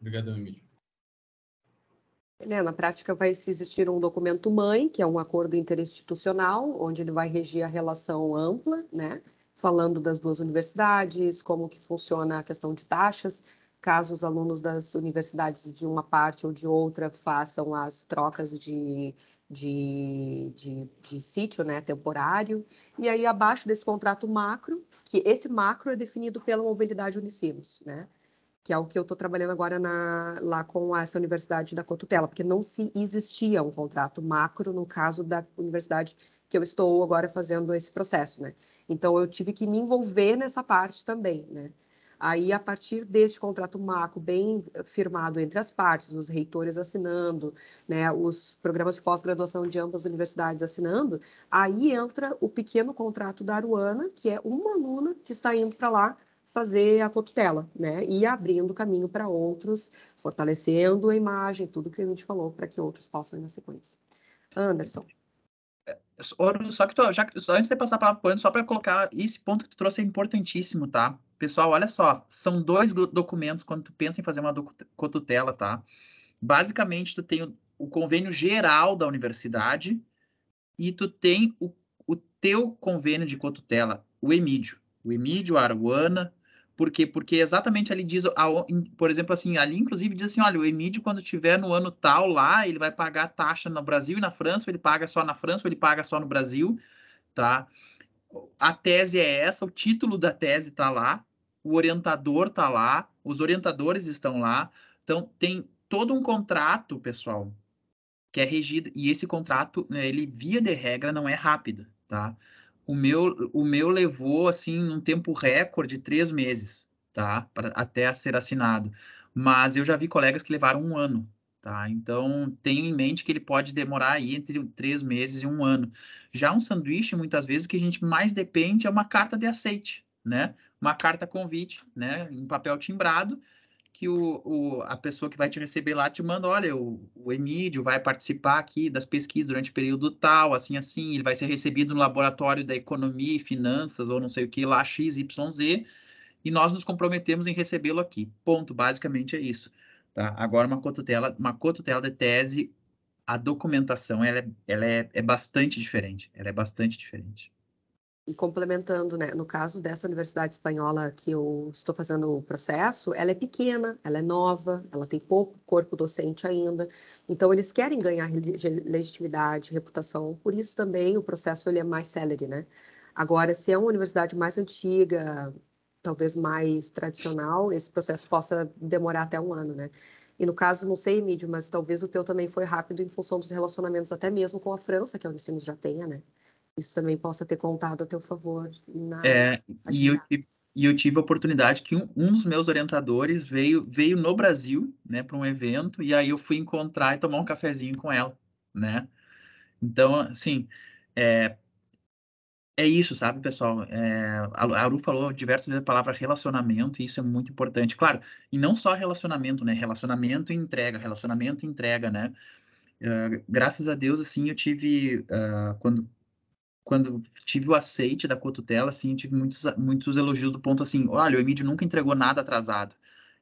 Obrigado, Emílio. É, na prática, vai existir um documento mãe, que é um acordo interinstitucional, onde ele vai regir a relação ampla, né? falando das duas universidades, como que funciona a questão de taxas, caso os alunos das universidades de uma parte ou de outra façam as trocas de de, de, de sítio né, temporário, e aí abaixo desse contrato macro, que esse macro é definido pela mobilidade Unicinos, né? que é o que eu estou trabalhando agora na, lá com essa universidade da Cotutela, porque não se existia um contrato macro no caso da universidade que eu estou agora fazendo esse processo, né? Então eu tive que me envolver nessa parte também, né? Aí, a partir deste contrato macro bem eh, firmado entre as partes, os reitores assinando, né, os programas de pós-graduação de ambas as universidades assinando, aí entra o pequeno contrato da Aruana, que é uma aluna que está indo para lá fazer a cotutela, né? E abrindo caminho para outros, fortalecendo a imagem, tudo que a gente falou, para que outros possam ir na sequência. Anderson. É, só que tu, já, só antes de passar a palavra para o Anderson, só para colocar esse ponto que tu trouxe é importantíssimo, tá? Pessoal, olha só, são dois documentos quando tu pensa em fazer uma cotutela, tá? Basicamente, tu tem o, o convênio geral da universidade e tu tem o, o teu convênio de cotutela, o emídio. O emídio, a aruana, por quê? Porque exatamente ali diz, por exemplo, assim, ali inclusive diz assim, olha, o Emídio, quando tiver no ano tal lá, ele vai pagar taxa no Brasil e na França, ele paga só na França, ele paga só no Brasil, tá? A tese é essa, o título da tese está lá, o orientador está lá, os orientadores estão lá. Então, tem todo um contrato, pessoal, que é regido. E esse contrato, né, ele, via de regra, não é rápido, tá? O meu, o meu levou, assim, um tempo recorde, três meses, tá? Pra, até ser assinado. Mas eu já vi colegas que levaram um ano, tá? Então, tenha em mente que ele pode demorar aí entre três meses e um ano. Já um sanduíche, muitas vezes, o que a gente mais depende é uma carta de aceite, né? Uma carta convite, né? Em papel timbrado, que o, o, a pessoa que vai te receber lá te manda, olha, o, o Emílio vai participar aqui das pesquisas durante o período tal, assim, assim, ele vai ser recebido no laboratório da economia e finanças, ou não sei o que, lá XYZ, e nós nos comprometemos em recebê-lo aqui. Ponto, basicamente é isso. Tá? Agora, uma cototela, uma cototela de tese, a documentação, ela, é, ela é, é bastante diferente, ela é bastante diferente. E complementando, né, no caso dessa universidade espanhola que eu estou fazendo o processo, ela é pequena, ela é nova, ela tem pouco corpo docente ainda. Então eles querem ganhar legitimidade, reputação. Por isso também o processo ele é mais célere, né? Agora, se é uma universidade mais antiga, talvez mais tradicional, esse processo possa demorar até um ano, né? E no caso, não sei, Emílio, mas talvez o teu também foi rápido em função dos relacionamentos até mesmo com a França, que a é Unicinos já tenha, né? isso também possa ter contado a teu favor. Na... É, e eu, e eu tive a oportunidade que um, um, dos meus orientadores veio veio no Brasil, né, para um evento e aí eu fui encontrar e tomar um cafezinho com ela, né? Então, assim, é, é isso, sabe, pessoal? É, a Aru falou diversas vezes a palavra relacionamento, e isso é muito importante. Claro, e não só relacionamento, né? Relacionamento e entrega, relacionamento e entrega, né? Uh, graças a Deus, assim, eu tive, uh, quando quando tive o aceite da Cotutela, assim, tive muitos, muitos elogios do ponto assim, olha, o Emílio nunca entregou nada atrasado.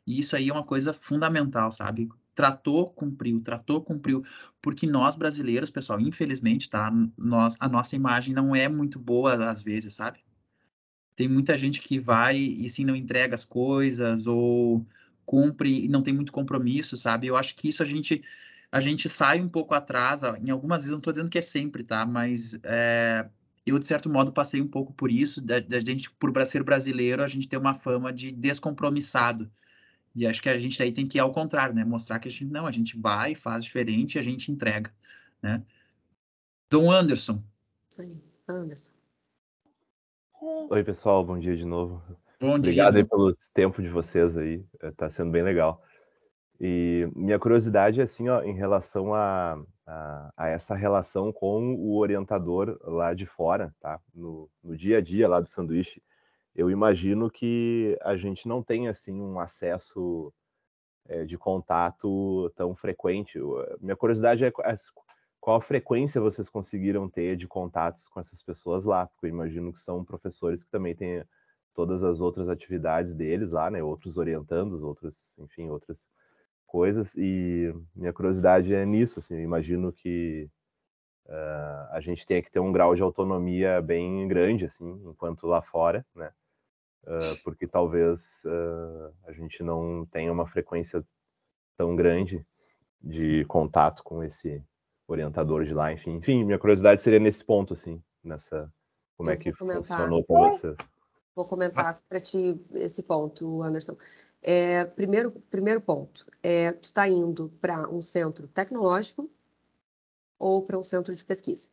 E isso aí é uma coisa fundamental, sabe? Tratou, cumpriu, tratou, cumpriu. Porque nós brasileiros, pessoal, infelizmente, tá? Nós, a nossa imagem não é muito boa às vezes, sabe? Tem muita gente que vai e sim não entrega as coisas ou cumpre e não tem muito compromisso, sabe? Eu acho que isso a gente a gente sai um pouco atrás, em algumas vezes, não estou dizendo que é sempre, tá? Mas é, eu, de certo modo, passei um pouco por isso, da, gente, por ser brasileiro, a gente tem uma fama de descompromissado. E acho que a gente aí tem que ir ao contrário, né? Mostrar que a gente, não, a gente vai, faz diferente, a gente entrega, né? Dom Anderson. Oi, Anderson. Oi, pessoal, bom dia de novo. Bom Obrigado dia. Obrigado pelo tempo de vocês aí, eh, tá sendo bem legal. E minha curiosidade é assim, ó, em relação a a, a, essa relação com o orientador lá de fora, tá? No, no dia a dia lá do sanduíche, eu imagino que a gente não tem assim um acesso é, de contato tão frequente. Eh, minha curiosidade é, é qual a frequência vocês conseguiram ter de contatos com essas pessoas lá, porque eu imagino que são professores que também têm todas as outras atividades deles lá, né? Outros orientandos, outros, enfim, outras coisas e minha curiosidade é nisso, assim, imagino que uh, a gente tem que ter um grau de autonomia bem grande, assim, enquanto lá fora, né? Uh, porque talvez uh, a gente não tenha uma frequência tão grande de contato com esse orientador de lá, enfim. Enfim, minha curiosidade seria nesse ponto, assim, nessa como Eu é que comentar. funcionou para você. Vou comentar para ti esse ponto, Anderson. É, primeiro, primeiro ponto, é, tu está indo para um centro tecnológico ou para um centro de pesquisa.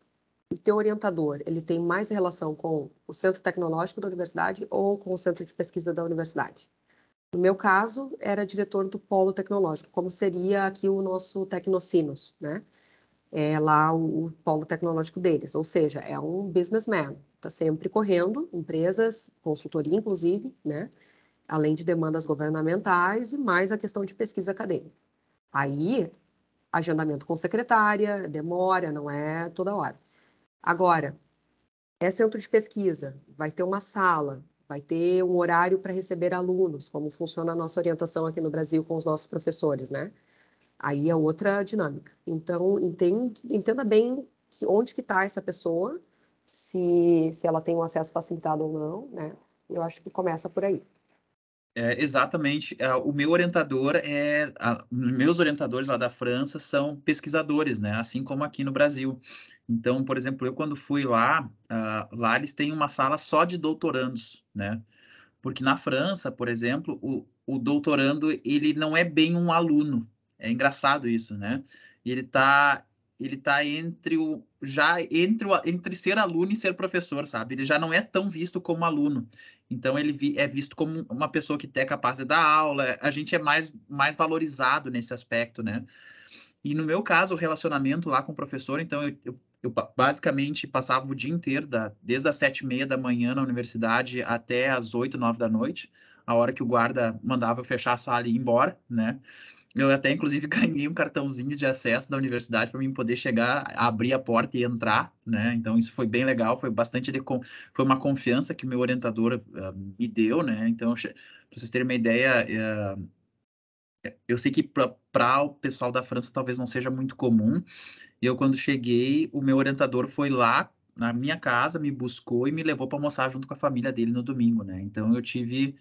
O teu orientador, ele tem mais relação com o centro tecnológico da universidade ou com o centro de pesquisa da universidade? No meu caso, era diretor do polo tecnológico, como seria aqui o nosso Tecnocinos, né? É lá o, o polo tecnológico deles, ou seja, é um businessman, está sempre correndo, empresas, consultoria inclusive, né? além de demandas governamentais e mais a questão de pesquisa acadêmica. Aí, agendamento com secretária, demora, não é toda hora. Agora, é centro de pesquisa, vai ter uma sala, vai ter um horário para receber alunos, como funciona a nossa orientação aqui no Brasil com os nossos professores, né? Aí é outra dinâmica. Então, entenda bem que, onde que está essa pessoa, se, se ela tem um acesso facilitado ou não, né? Eu acho que começa por aí. É, exatamente. É, o meu orientador é. A, meus orientadores lá da França são pesquisadores, né? Assim como aqui no Brasil. Então, por exemplo, eu quando fui lá, uh, lá eles têm uma sala só de doutorandos, né? Porque na França, por exemplo, o, o doutorando ele não é bem um aluno. É engraçado isso, né? Ele tá, ele tá entre o, já entre, o, entre ser aluno e ser professor, sabe? Ele já não é tão visto como aluno. Então, ele vi, é visto como uma pessoa que é capaz de dar aula, a gente é mais, mais valorizado nesse aspecto, né? E no meu caso, o relacionamento lá com o professor, então eu, eu, eu basicamente passava o dia inteiro, da, desde as sete e meia da manhã na universidade até as oito, nove da noite, a hora que o guarda mandava eu fechar a sala e ir embora, né? Eu até, inclusive, ganhei um cartãozinho de acesso da universidade para mim poder chegar, abrir a porta e entrar, né? Então, isso foi bem legal, foi bastante. Foi uma confiança que meu orientador uh, me deu, né? Então, para vocês terem uma ideia, uh, eu sei que para o pessoal da França talvez não seja muito comum. Eu, quando cheguei, o meu orientador foi lá na minha casa, me buscou e me levou para almoçar junto com a família dele no domingo, né? Então, eu tive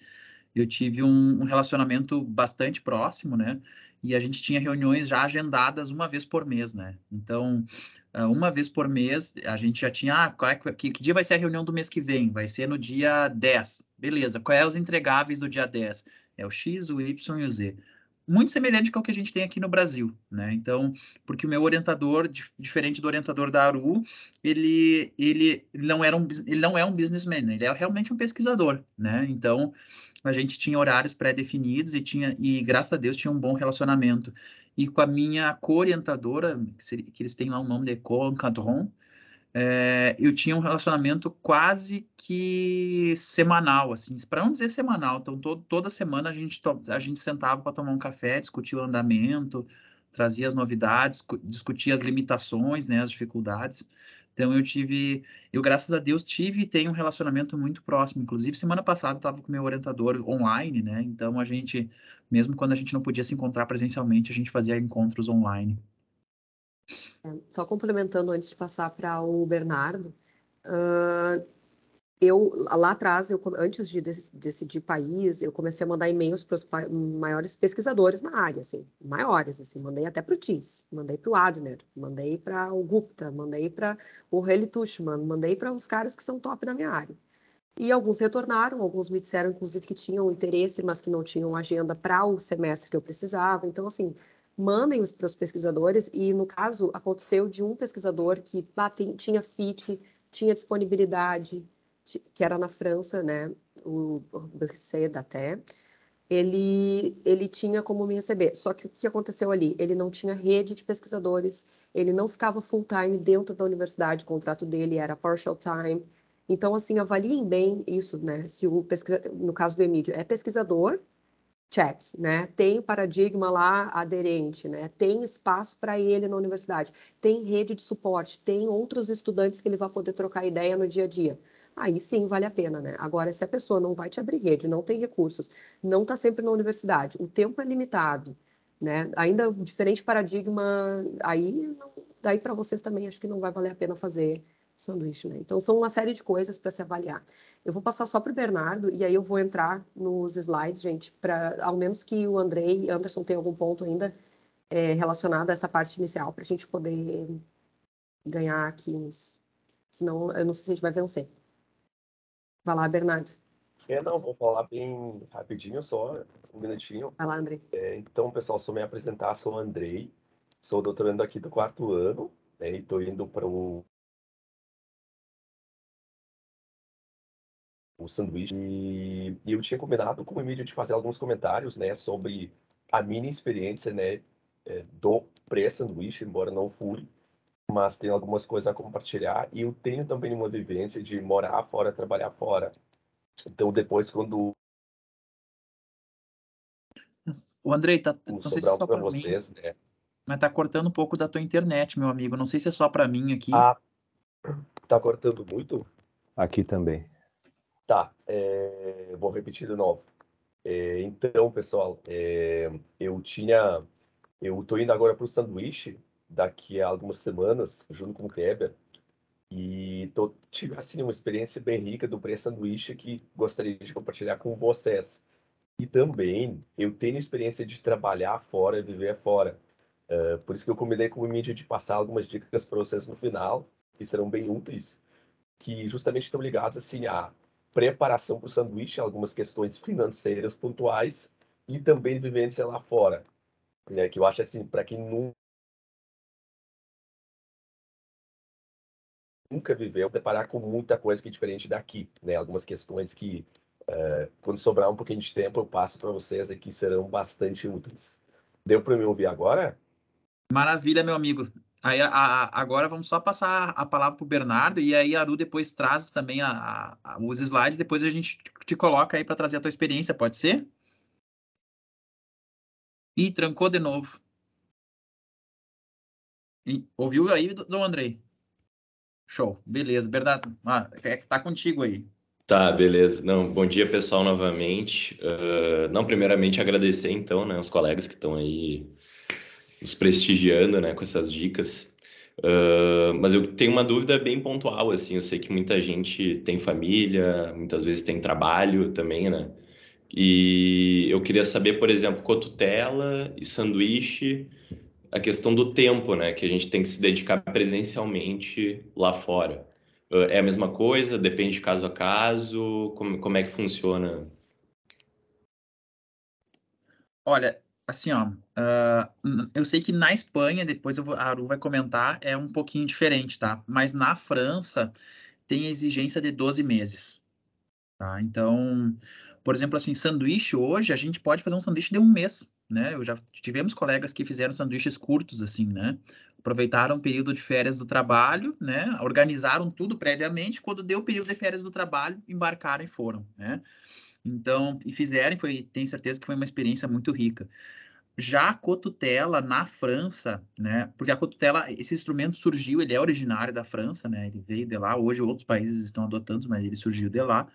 eu tive um, um, relacionamento bastante próximo, né? E a gente tinha reuniões já agendadas uma vez por mês, né? Então, ah, uma vez por mês, a gente já tinha, ah, qual é, que, que dia vai ser a reunião do mês que vem? Vai ser no dia 10. Beleza, qual é os entregáveis do dia 10? É o X, o Y e o Z muito semelhante ao que a gente tem aqui no Brasil, né? Então, porque o meu orientador, diferente do orientador da Aru, ele, ele, não, era um, ele não é um businessman, ele é realmente um pesquisador, né? Então, a gente tinha horários pré-definidos e tinha e graças a Deus tinha um bom relacionamento. E com a minha co-orientadora, que, que, eles têm lá um nome de co-encadron, é, eu tinha um relacionamento quase que semanal, assim, para não dizer semanal, então to toda semana a gente, a gente sentava para tomar um café, discutir o andamento, trazia as novidades, discutia as limitações, né, as dificuldades. Então eu tive, eu graças a Deus tive e tenho um relacionamento muito próximo. Inclusive semana passada eu estava com meu orientador online, né? Então a gente, mesmo quando a gente não podia se encontrar presencialmente, a gente fazia encontros online. Só complementando antes de passar para o Bernardo, uh, eu lá atrás, eu, antes de, decidir país, eu comecei a mandar e-mails para os maiores pesquisadores na área, assim, maiores, assim, mandei até para o TIS, mandei para o Adner, mandei para o Gupta, mandei para o Heli Tushman, mandei para os caras que são top na minha área. E alguns retornaram, alguns me disseram, inclusive, que tinham interesse, mas que não tinham agenda para o semestre que eu precisava. Então, assim, mandem para os pesquisadores, e no caso aconteceu de um pesquisador que tem, tinha fit, tinha disponibilidade, que era na França, né, o Berceda até, ele, ele tinha como me receber. Só que o que aconteceu ali? Ele não tinha rede de pesquisadores, ele não ficava full-time dentro da universidade, o contrato dele era partial-time. Então, assim, avaliem bem isso, né? Se o pesquisador, no caso do Emílio, é pesquisador, check, né? Tem paradigma lá aderente, né? Tem espaço para ele na universidade, tem rede de suporte, tem outros estudantes que ele vai poder trocar ideia no dia a dia. Aí sim vale a pena, né? Agora, se a pessoa não vai te abrir rede, não tem recursos, não está sempre na universidade, o tempo é limitado, né? Ainda diferente paradigma, aí não, daí para vocês também acho que não vai valer a pena fazer sanduíche, né? Então são uma série de coisas para se avaliar. Eu vou passar só para o Bernardo e aí eu vou entrar nos slides, gente, para ao menos que o Andrei e Anderson tenham algum ponto ainda é, relacionado a essa parte inicial para a gente poder ganhar aqui uns. Senão eu não sei se a gente vai vencer. Vai lá, Bernardo. É, não, vou falar bem rapidinho só, um minutinho. Vai lá, Andrei. É, então, pessoal, só me apresentar, sou o Andrei, sou doutorando aqui do quarto ano, né, e estou indo para o o sanduíche. E, e eu tinha combinado com o Emílio de fazer alguns comentários, né, sobre a minha experiência, né, eh, do pré-sanduíche, embora não fui, mas tenho algumas coisas a compartilhar. E eu tenho também uma vivência de morar fora, trabalhar fora. Então, depois, quando. O Andrei, tá... não sei se é só para vocês, mim, né? Mas tá cortando um pouco da tua internet, meu amigo. Não sei se é só para mim aqui. Ah, tá cortando muito? Aqui também. Tá, é, vou repetir de novo. É, então, pessoal, é, eu tinha. Eu tô indo agora para o sanduíche daqui a algumas semanas, junto com o Kleber, e tô, tive assim, uma experiência bem rica do pré-sanduíche que gostaria de compartilhar com vocês. E também eu tenho experiência de trabalhar fora e viver fora. Uh, por isso que eu combinei com o mídia de passar algumas dicas para vocês no final, que serão bem úteis, que justamente estão ligados assim a preparação para o sanduíche, algumas questões financeiras pontuais e também vivência lá fora, né? que eu acho assim, para quem nunca viveu, deparar com muita coisa que é diferente daqui, né? Algumas questões que, eh, quando sobrar um pouquinho de tempo, eu passo para vocês aqui, serão bastante úteis. Deu para me ouvir agora? Maravilha, meu amigo. Aí, a, a, agora vamos só passar a palavra para o Bernardo e aí a Aru depois traz também a, a, os slides, depois a gente te coloca aí para trazer a tua experiência, pode ser? Ih, trancou de novo. ouviu aí, do Andrei? Show, beleza. Bernardo, ah, é tá contigo aí. Tá, beleza. Não, bom dia, pessoal, novamente. Uh, não, primeiramente agradecer, então, né, os colegas que estão aí nos prestigiando né, com essas dicas. Uh, mas eu tenho uma dúvida bem pontual, assim, eu sei que muita gente tem família, muitas vezes tem trabalho também, né? E eu queria saber, por exemplo, cotutela e sanduíche, a questão do tempo, né? Que a gente tem que se dedicar presencialmente lá fora. Uh, é a mesma coisa? Depende de caso a caso? Como, como é que funciona? Olha, assim, ó, uh, eu sei que na Espanha, depois vou, a Aru vai comentar, é um pouquinho diferente, tá? Mas na França tem a exigência de 12 meses. Tá? Então, por exemplo, assim, sanduíche hoje, a gente pode fazer um sanduíche de um mês, né? Eu já tivemos colegas que fizeram sanduíches curtos, assim, né? Aproveitaram o período de férias do trabalho, né? Organizaram tudo previamente, quando deu o período de férias do trabalho, embarcaram e foram, né? Então, e fizeram, foi, tenho certeza que foi uma experiência muito rica. Já a cotutela na França, né? Porque a cotutela, esse instrumento surgiu, ele é originário da França, né? Ele veio de lá. Hoje outros países estão adotando, mas ele surgiu de lá.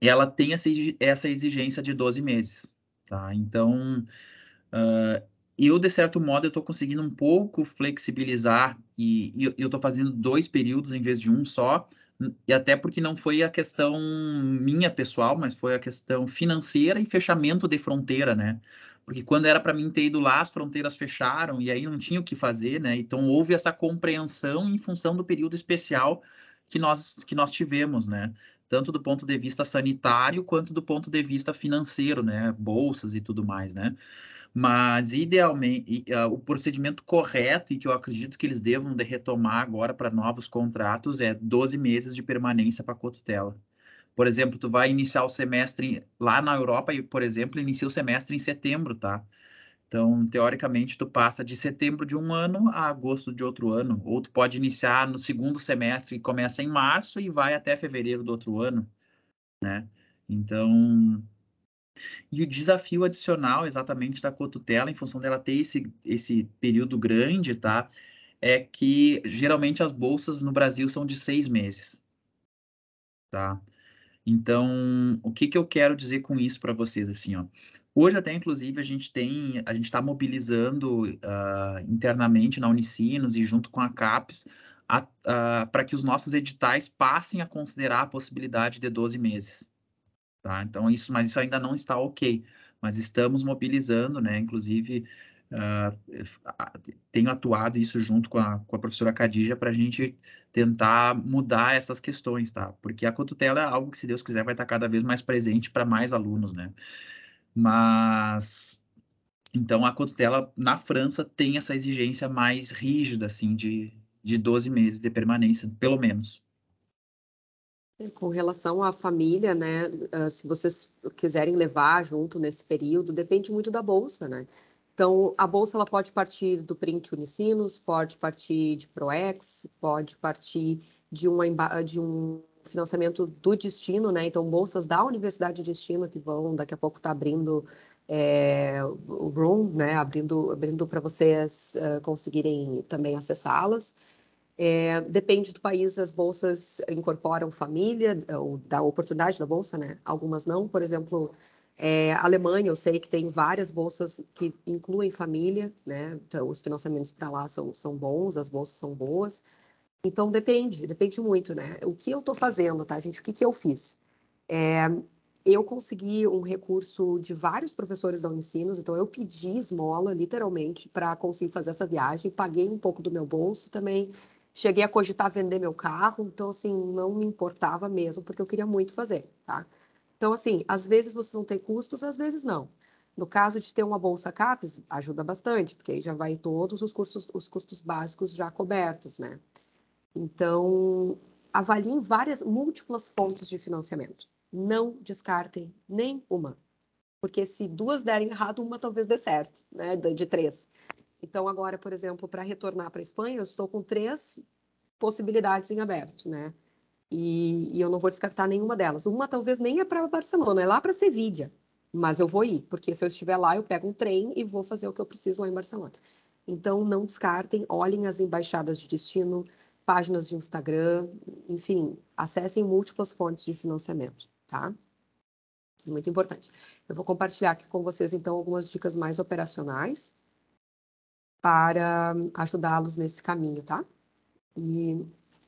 Ela tem essa exigência de 12 meses, tá? Então, uh, eu, de certo modo, estou conseguindo um pouco flexibilizar e, e eu estou fazendo dois períodos em vez de um só, e até porque não foi a questão minha pessoal, mas foi a questão financeira e fechamento de fronteira, né? Porque quando era para mim ter ido lá, as fronteiras fecharam e aí não tinha o que fazer, né? Então houve essa compreensão em função do período especial que nós, que nós tivemos, né? Tanto do ponto de vista sanitário quanto do ponto de vista financeiro, né? Bolsas e tudo mais, né? Mas, idealmente, ah, o procedimento correto e que eu acredito que eles devam de retomar agora para novos contratos é 12 meses de permanência para a cotutela. Por exemplo, tu vai iniciar o semestre lá na Europa, por exemplo, inicia o semestre em setembro, tá? Então, teoricamente, tu passa de setembro de um ano a agosto de outro ano, ou tu pode iniciar no segundo semestre, que começa em março e vai até fevereiro do outro ano, né? Então, e o desafio adicional exatamente da cotutela, em função dela ter esse, esse período grande, tá? É que geralmente as bolsas no Brasil são de seis meses, tá? Então, o que, que eu quero dizer com isso para vocês, assim, ó? Hoje até, inclusive, a gente tem, a gente está mobilizando uh, internamente na Unicinos e junto com a CAPES uh, para que os nossos editais passem a considerar a possibilidade de 12 meses. Tá? Então, isso, mas isso ainda não está ok. Mas estamos mobilizando, né? Inclusive, uh, tenho atuado isso junto com a, com a professora Cadija para a gente tentar mudar essas questões, tá? Porque a Cotutela é algo que, se Deus quiser, vai estar tá cada vez mais presente para mais alunos, né? Mas então a cotela na França tem essa exigência mais rígida, assim, de, de 12 meses de permanência, pelo menos. É, com relação à família, né? Ah, se vocês quiserem levar junto nesse período, depende muito da bolsa, né? Então, a bolsa ela pode partir do Print Unicinos, pode partir de Proex, pode partir de, uma, de um financiamento do destino, né? Então, bolsas da Universidade de Destino que vão daqui a pouco estar tá abrindo é, o room, né? Abrindo, abrindo para vocês uh, conseguirem também acessá-las. É, depende do país, as bolsas incorporam família, ou da oportunidade da bolsa, né? Algumas não, por exemplo, é, Alemanha, eu sei que tem várias bolsas que incluem família, né? Então, os financiamentos para lá são, são bons, as bolsas são boas. Então depende, depende muito, né? O que eu estou fazendo, tá, gente? O que, que eu fiz? É, eu consegui um recurso de vários professores da Unicinos, então eu pedi esmola, literalmente, para conseguir fazer essa viagem, paguei um pouco do meu bolso também, cheguei a cogitar vender meu carro, então, assim, não me importava mesmo, porque eu queria muito fazer, tá? Então, assim, às vezes vocês vão ter custos, às vezes não. No caso de ter uma bolsa CAPES, ajuda bastante, porque aí já vai todos os custos, os custos básicos já cobertos, né? Então, avaliem várias, múltiplas fontes de financiamento. Não descartem nem uma. Porque se duas derem errado, uma talvez dê certo, né? De três. Então, agora, por exemplo, para retornar para a Espanha, eu estou com três possibilidades em aberto, né? E, e eu não vou descartar nenhuma delas. Uma talvez nem é para Barcelona, é lá para Sevilha. Mas eu vou ir, porque se eu estiver lá, eu pego um trem e vou fazer o que eu preciso lá em Barcelona. Então, não descartem, olhem as embaixadas de destino, páginas de Instagram, enfim, acessem múltiplas fontes de financiamento, tá? Isso é muito importante. Eu vou compartilhar aqui com vocês, então, algumas dicas mais operacionais para ajudá-los nesse caminho, tá? E,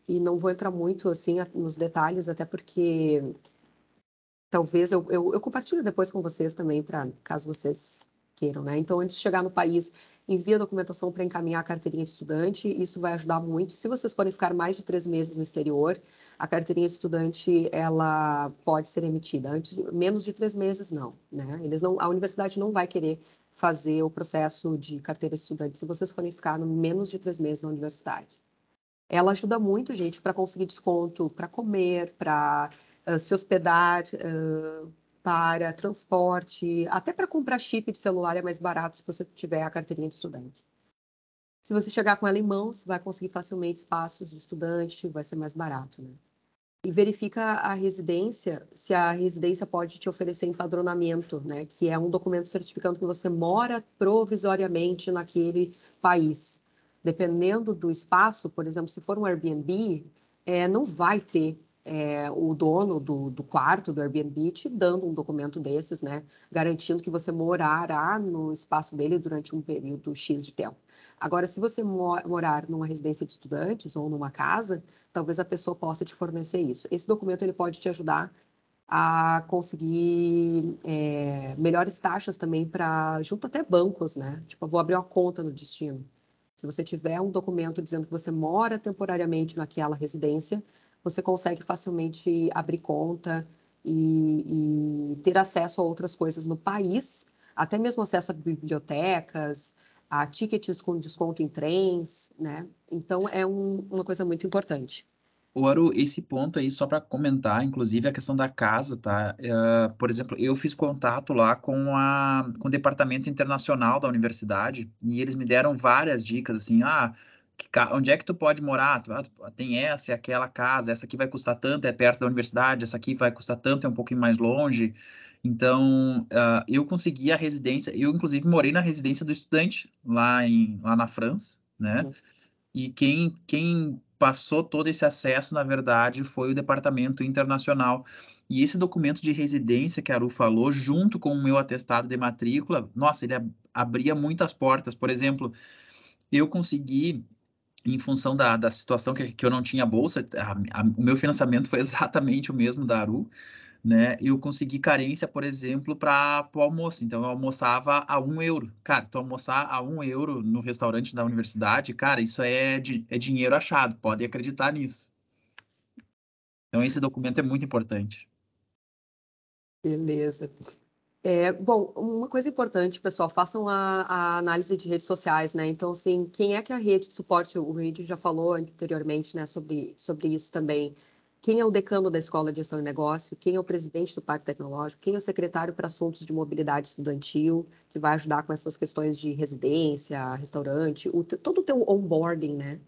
e não vou entrar muito, assim, nos detalhes, até porque talvez eu, eu, eu depois com vocês também, para caso vocês queiram, né? Então, antes de chegar no país envia a documentação para encaminhar a carteirinha de estudante, isso vai ajudar muito. Se vocês forem ficar mais de três meses no exterior, a carteirinha de estudante ela pode ser emitida. Antes, menos de três meses, não. Né? Eles não a universidade não vai querer fazer o processo de carteira de estudante se vocês forem ficar no menos de três meses na universidade. Ela ajuda muito, gente, para conseguir desconto, para comer, para uh, eh, se hospedar, uh, para transporte, até para comprar chip de celular é mais barato se você tiver a carteirinha de estudante. Se você chegar com ela em mãos, vai conseguir facilmente espaços de estudante, vai ser mais barato, né? E verifica a residência, se a residência pode te oferecer empadronamento, né? Que é um documento certificando que você mora provisoriamente naquele país. Dependendo do espaço, por exemplo, se for um Airbnb, é, não vai ter é, o dono do, do, quarto, do Airbnb, te dando um documento desses, né? Garantindo que você morará no espaço dele durante um período X de tempo. Agora, se você mor morar numa residência de estudantes ou numa casa, talvez a pessoa possa te fornecer isso. Esse documento ele pode te ajudar a conseguir é, melhores taxas também para junto até bancos, né? Tipo, vou abrir uma conta no destino. Se você tiver um documento dizendo que você mora temporariamente naquela residência, você consegue facilmente abrir conta e, e ter acesso a outras coisas no país, até mesmo acesso a bibliotecas, a tickets com desconto em trens, né? Então é um, uma coisa muito importante. Ouro, esse ponto aí, só para comentar, inclusive a questão da casa, tá? Uh, por exemplo, eu fiz contato lá com, a, com o departamento internacional da universidade e eles me deram várias dicas, assim, ah, onde é que tu pode morar? Ah, ah, tem essa e aquela casa, essa aqui vai custar tanto, é perto da universidade, essa aqui vai custar tanto, é um pouquinho mais longe. Então, uh, eu consegui a residência, eu inclusive morei na residência do estudante, lá, em, lá na França, né? Uhum. E quem, quem passou todo esse acesso, na verdade, foi o Departamento Internacional. E esse documento de residência que a Aru falou, junto com o meu atestado de matrícula, nossa, ele abria muitas portas. Por exemplo, eu consegui em função da, da situação que, que eu não tinha bolsa, a, a, o meu financiamento foi exatamente o mesmo da Aru, né? Eu consegui carência, por exemplo, para o almoço. Então, eu almoçava a um euro. Cara, tu almoçar a um euro no restaurante da universidade, cara, isso é, de é dinheiro achado, podem acreditar nisso. Então, esse documento é muito importante. Beleza. É, bom, uma coisa importante, pessoal, façam a, a, análise de redes sociais, né? Então, assim, quem é que a rede de suporte, o Reid já falou anteriormente, né, sobre, sobre isso também. Quem é o decano da Escola de Gestão e Negócio? Quem é o presidente do Parque Tecnológico? Quem é o secretário para assuntos de mobilidade estudantil, que vai ajudar com essas questões de residência, restaurante, o, todo o teu onboarding, né?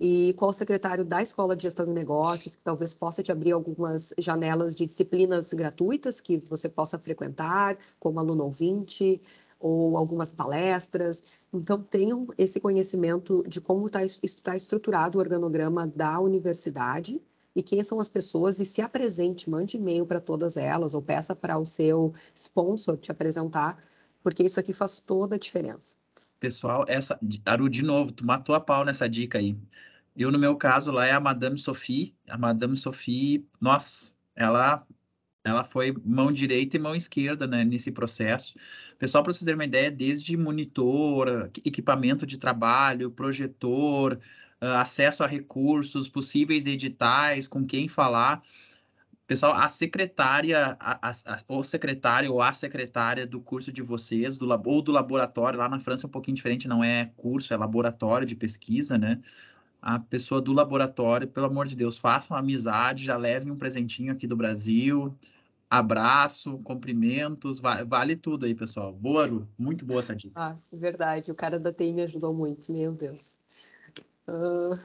e qual secretário da Escola de Gestão de Negócios, que talvez possa te abrir algumas janelas de disciplinas gratuitas que você possa frequentar como aluno ouvinte ou algumas palestras. Então, tenham esse conhecimento de como está tá estruturado o organograma da universidade e quem são as pessoas e se apresente, mande e-mail para todas elas ou peça para o seu sponsor te apresentar, porque isso aqui faz toda a diferença. Pessoal, essa Aru de novo, tu matou a pau nessa dica aí. Eu, no meu caso, lá é a Madame Sophie. A Madame Sophie, nossa, ela ela foi mão direita e mão esquerda né, nesse processo. Pessoal, para vocês terem uma ideia, desde monitor, equipamento de trabalho, projetor, ah, acesso a recursos, possíveis editais, com quem falar. Pessoal, a secretária, a, a, ou secretário ou a secretária do curso de vocês, do ou do laboratório, lá na França é um pouquinho diferente, não é curso, é laboratório de pesquisa, né? a pessoa do laboratório, pelo amor de Deus, façam amizade, já levem um presentinho aqui do Brasil, abraço, cumprimentos, vale, vale tudo aí, pessoal. Boa, Ru, muito boa essa dica. Ah, verdade, o cara da TI me ajudou muito, meu Deus. Uh...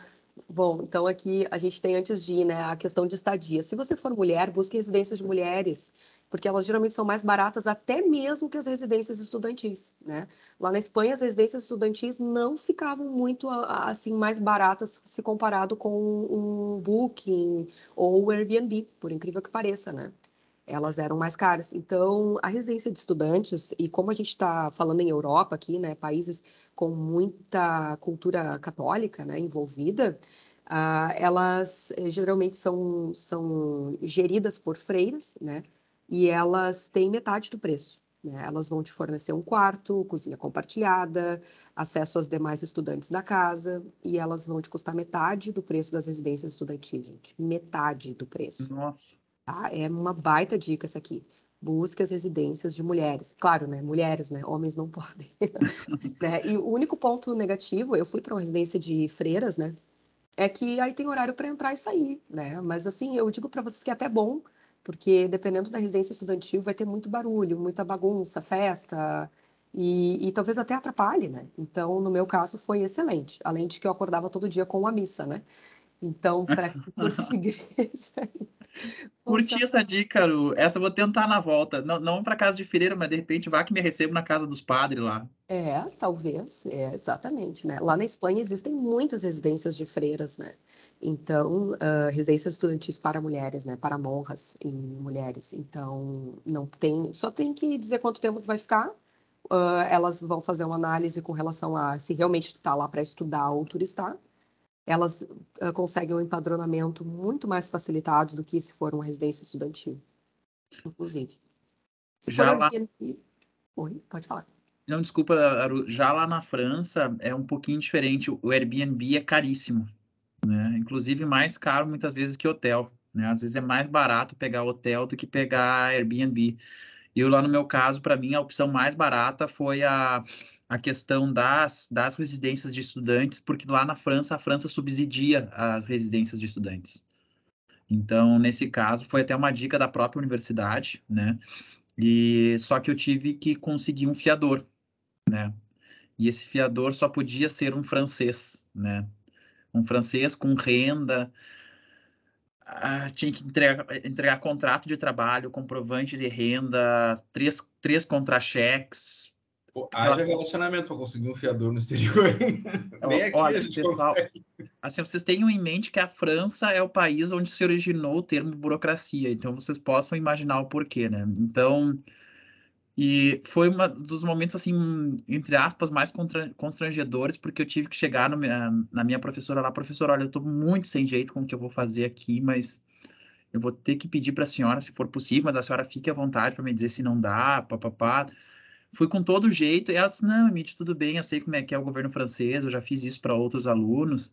Bom, então aqui a gente tem antes de ir, né, a questão de estadia. Se você for mulher, busque residências de mulheres, porque elas geralmente são mais baratas até mesmo que as residências estudantis, né? Lá na Espanha as residências estudantis não ficavam muito assim mais baratas se comparado com um Booking ou o Airbnb, por incrível que pareça, né? elas eram mais caras. Então, a residência de estudantes, e como a gente está falando em Europa aqui, né, países com muita cultura católica né, envolvida, uh, elas eh, geralmente são, são geridas por freiras, né, e elas têm metade do preço. Né? Elas vão te fornecer um quarto, cozinha compartilhada, acesso aos demais estudantes da casa, e elas vão te custar metade do preço das residências estudantis, gente. Metade do preço. Nossa. Tá? É uma baita dica essa aqui. Busque as residências de mulheres. Claro, né? Mulheres, né? Homens não podem. né? E o único ponto negativo, eu fui para uma residência de freiras, né? É que aí tem horário para entrar e sair, né? Mas assim, eu digo para vocês que é até bom, porque dependendo da residência estudantil vai ter muito barulho, muita bagunça, festa, e, e, talvez até atrapalhe, né? Então, no meu caso, foi excelente. Além de que eu acordava todo dia com a missa, né? Então, para que curso de igreja, Curti essa dica, Caru. Essa eu vou tentar na volta. Não, não para casa de freira, mas de repente vá que me recebo na casa dos padres lá. É, talvez. É, exatamente, né? Lá na Espanha existem muitas residências de freiras, né? Então, uh, residências estudantis para mulheres, né? Para monjas e mulheres. Então, não tem... Só tem que dizer quanto tempo vai ficar. Uh, elas vão fazer uma análise com relação a se realmente está lá para estudar ou turistar elas uh, conseguem um empadronamento muito mais facilitado do que se for uma residência estudantil, inclusive. Se Já lá... Airbnb... Oi, pode falar. Não, desculpa, Aru. Já lá na França é um pouquinho diferente. O Airbnb é caríssimo, né? Inclusive mais caro muitas vezes que hotel, né? Às vezes é mais barato pegar hotel do que pegar Airbnb. E lá no meu caso, para mim, a opção mais barata foi a a questão das, das residências de estudantes, porque lá na França, a França subsidia as residências de estudantes. Então, nesse caso, foi até uma dica da própria universidade, né? E só que eu tive que conseguir um fiador, né? E esse fiador só podia ser um francês, né? Um francês com renda, ah, tinha que entregar, entregar contrato de trabalho, comprovante de renda, três, três contra-cheques, Pô, haja ela... relacionamento para conseguir um fiador no exterior. Nem aqui olha, a gente pessoal, Assim, vocês tenham em mente que a França é o país onde se originou o termo burocracia, então vocês possam imaginar o porquê, né? Então, e foi um dos momentos, assim, entre aspas, mais constrangedores, porque eu tive que chegar no, na minha professora lá, professora, olha, eu estou muito sem jeito com o que eu vou fazer aqui, mas eu vou ter que pedir para a senhora, se for possível, mas a senhora fique à vontade para me dizer se não dá, papapá. Fui com todo jeito, e ela disse: Não, Emite, tudo bem, eu sei como é que é o governo francês, eu já fiz isso para outros alunos.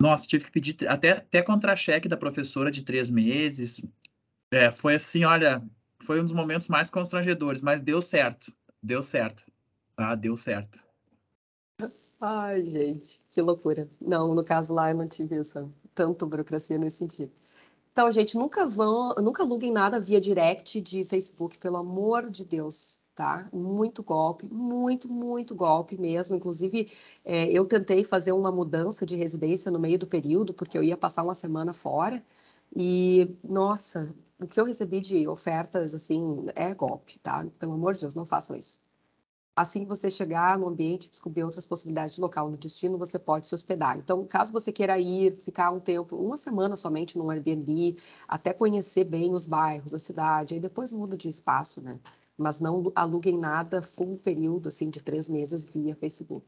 Nossa, tive que pedir até, até contra-cheque da professora de três meses. É, foi assim, olha, foi um dos momentos mais constrangedores, mas deu certo, deu certo, Ah, Deu certo. Ai, gente, que loucura. Não, no caso lá eu não tive essa, tanto burocracia nesse sentido. Então, gente, nunca vão, nunca aluguem nada via direct de Facebook, pelo amor de Deus tá? Muito golpe, muito, muito golpe mesmo. Inclusive, é, eu tentei fazer uma mudança de residência no meio do período, porque eu ia passar uma semana fora. E, nossa, o que eu recebi de ofertas, assim, é golpe, tá? Pelo amor de Deus, não façam isso. Assim que você chegar no ambiente e descobrir outras possibilidades de local no destino, você pode se hospedar. Então, caso você queira ir, ficar um tempo, uma semana somente num Airbnb, até conhecer bem os bairros, a cidade, aí depois muda de espaço, né? mas não aluguem nada full período, assim, de três meses via Facebook.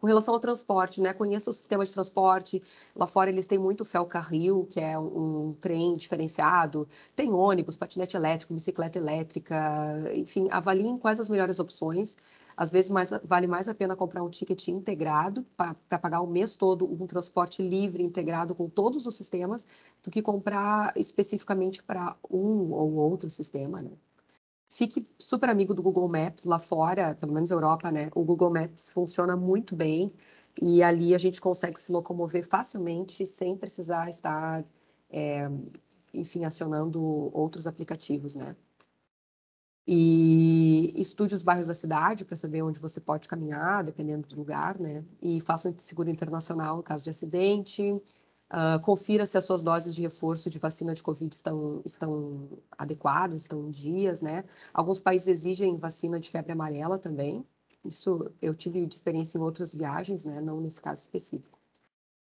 Com relação ao transporte, né? Conheça o sistema de transporte. Lá fora eles têm muito ferrocarril, que é um, um trem diferenciado. Tem ônibus, patinete elétrico, bicicleta elétrica. Enfim, avaliem quais as melhores opções. Às vezes mais, vale mais a pena comprar um ticket integrado para pagar o mês todo um transporte livre integrado com todos os sistemas do que comprar especificamente para um ou outro sistema, né? Fique super amigo do Google Maps lá fora, pelo menos Europa, né? O Google Maps funciona muito bem e ali a gente consegue se locomover facilmente sem precisar estar, é, enfim, acionando outros aplicativos, né? E estude os bairros da cidade para saber onde você pode caminhar, dependendo do lugar, né? E faça um seguro internacional em caso de acidente. Uh, confira se as suas doses de reforço de vacina de Covid estão, estão adequadas, estão em dias, né? Alguns países exigem vacina de febre amarela também. Isso eu tive de experiência em outras viagens, né? Não nesse caso específico.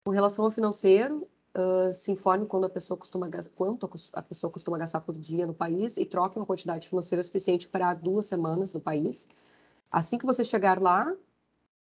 Com relação ao financeiro, uh, se informe quando a pessoa costuma, quanto a pessoa costuma gastar por dia no país e troque uma quantidade financeira suficiente para duas semanas no país. Assim que você chegar lá,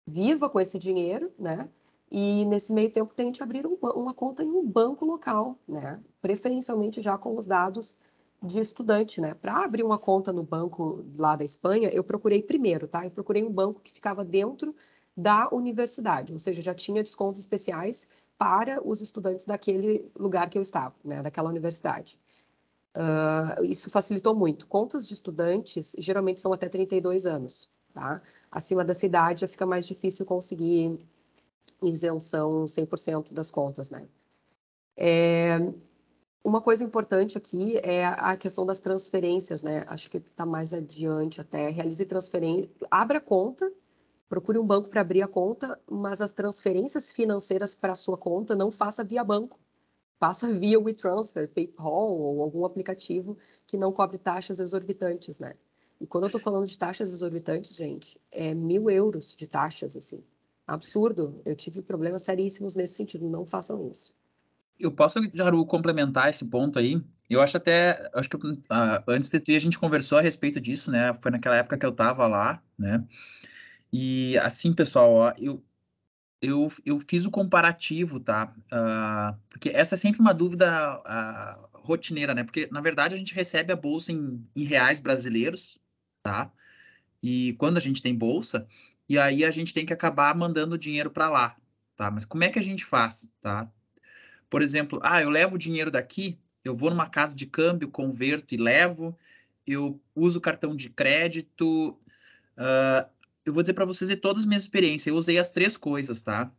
viva com esse dinheiro, né? E nesse meio tempo tente abrir um, uma conta em um banco local, né? Preferencialmente já com os dados de estudante, né? Para abrir uma conta no banco lá da Espanha, eu procurei primeiro, tá? Eu procurei um banco que ficava dentro da universidade, ou seja, já tinha descontos especiais para os estudantes daquele lugar que eu estava, né? Daquela universidade. Uh, isso facilitou muito. Contas de estudantes geralmente são até 32 anos, tá? Acima dessa idade já fica mais difícil conseguir isenção 100% das contas, né? É, uma coisa importante aqui é a questão das transferências, né? Acho que está mais adiante até. Realize transferência, abra conta, procure um banco para abrir a conta, mas as transferências financeiras para a sua conta não faça via banco. Faça via WeTransfer, PayPal ou algum aplicativo que não cobre taxas exorbitantes, né? E quando eu estou falando de taxas exorbitantes, gente, é mil euros de taxas, assim absurdo. Eu tive problemas seríssimos nesse sentido, não façam isso. Eu posso, Jaru, complementar esse ponto aí? Eu acho até, acho que uh, antes de tu ir, a gente conversou a respeito disso, né? Foi naquela época que eu tava lá, né? E assim, pessoal, ó, eu, eu, eu fiz o comparativo, tá? Uh, porque essa é sempre uma dúvida uh, rotineira, né? Porque, na verdade, a gente recebe a bolsa em, em reais brasileiros, tá? E quando a gente tem bolsa, e aí a gente tem que acabar mandando o dinheiro para lá, tá? Mas como é que a gente faz, tá? Por exemplo, ah, eu levo o dinheiro daqui, eu vou numa casa de câmbio, converto e levo, eu uso cartão de crédito. Uh, eu vou dizer para vocês de é todas as minhas experiências, eu usei as três coisas, tá?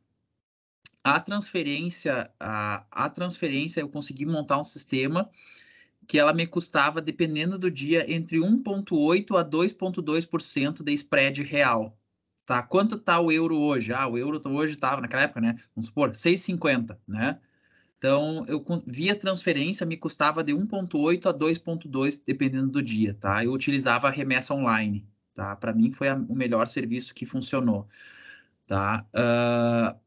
A transferência, a, a transferência, eu consegui montar um sistema que ela me custava, dependendo do dia, entre 1,8% a 2,2% de spread real, Tá, quanto tá o euro hoje? Ah, o euro hoje tava naquela época, né? Vamos supor, 6,50, né? Então, eu via transferência me custava de 1.8 a 2.2 dependendo do dia, tá? Eu utilizava a remessa online, tá? Para mim foi a, o melhor serviço que funcionou, tá? Uh...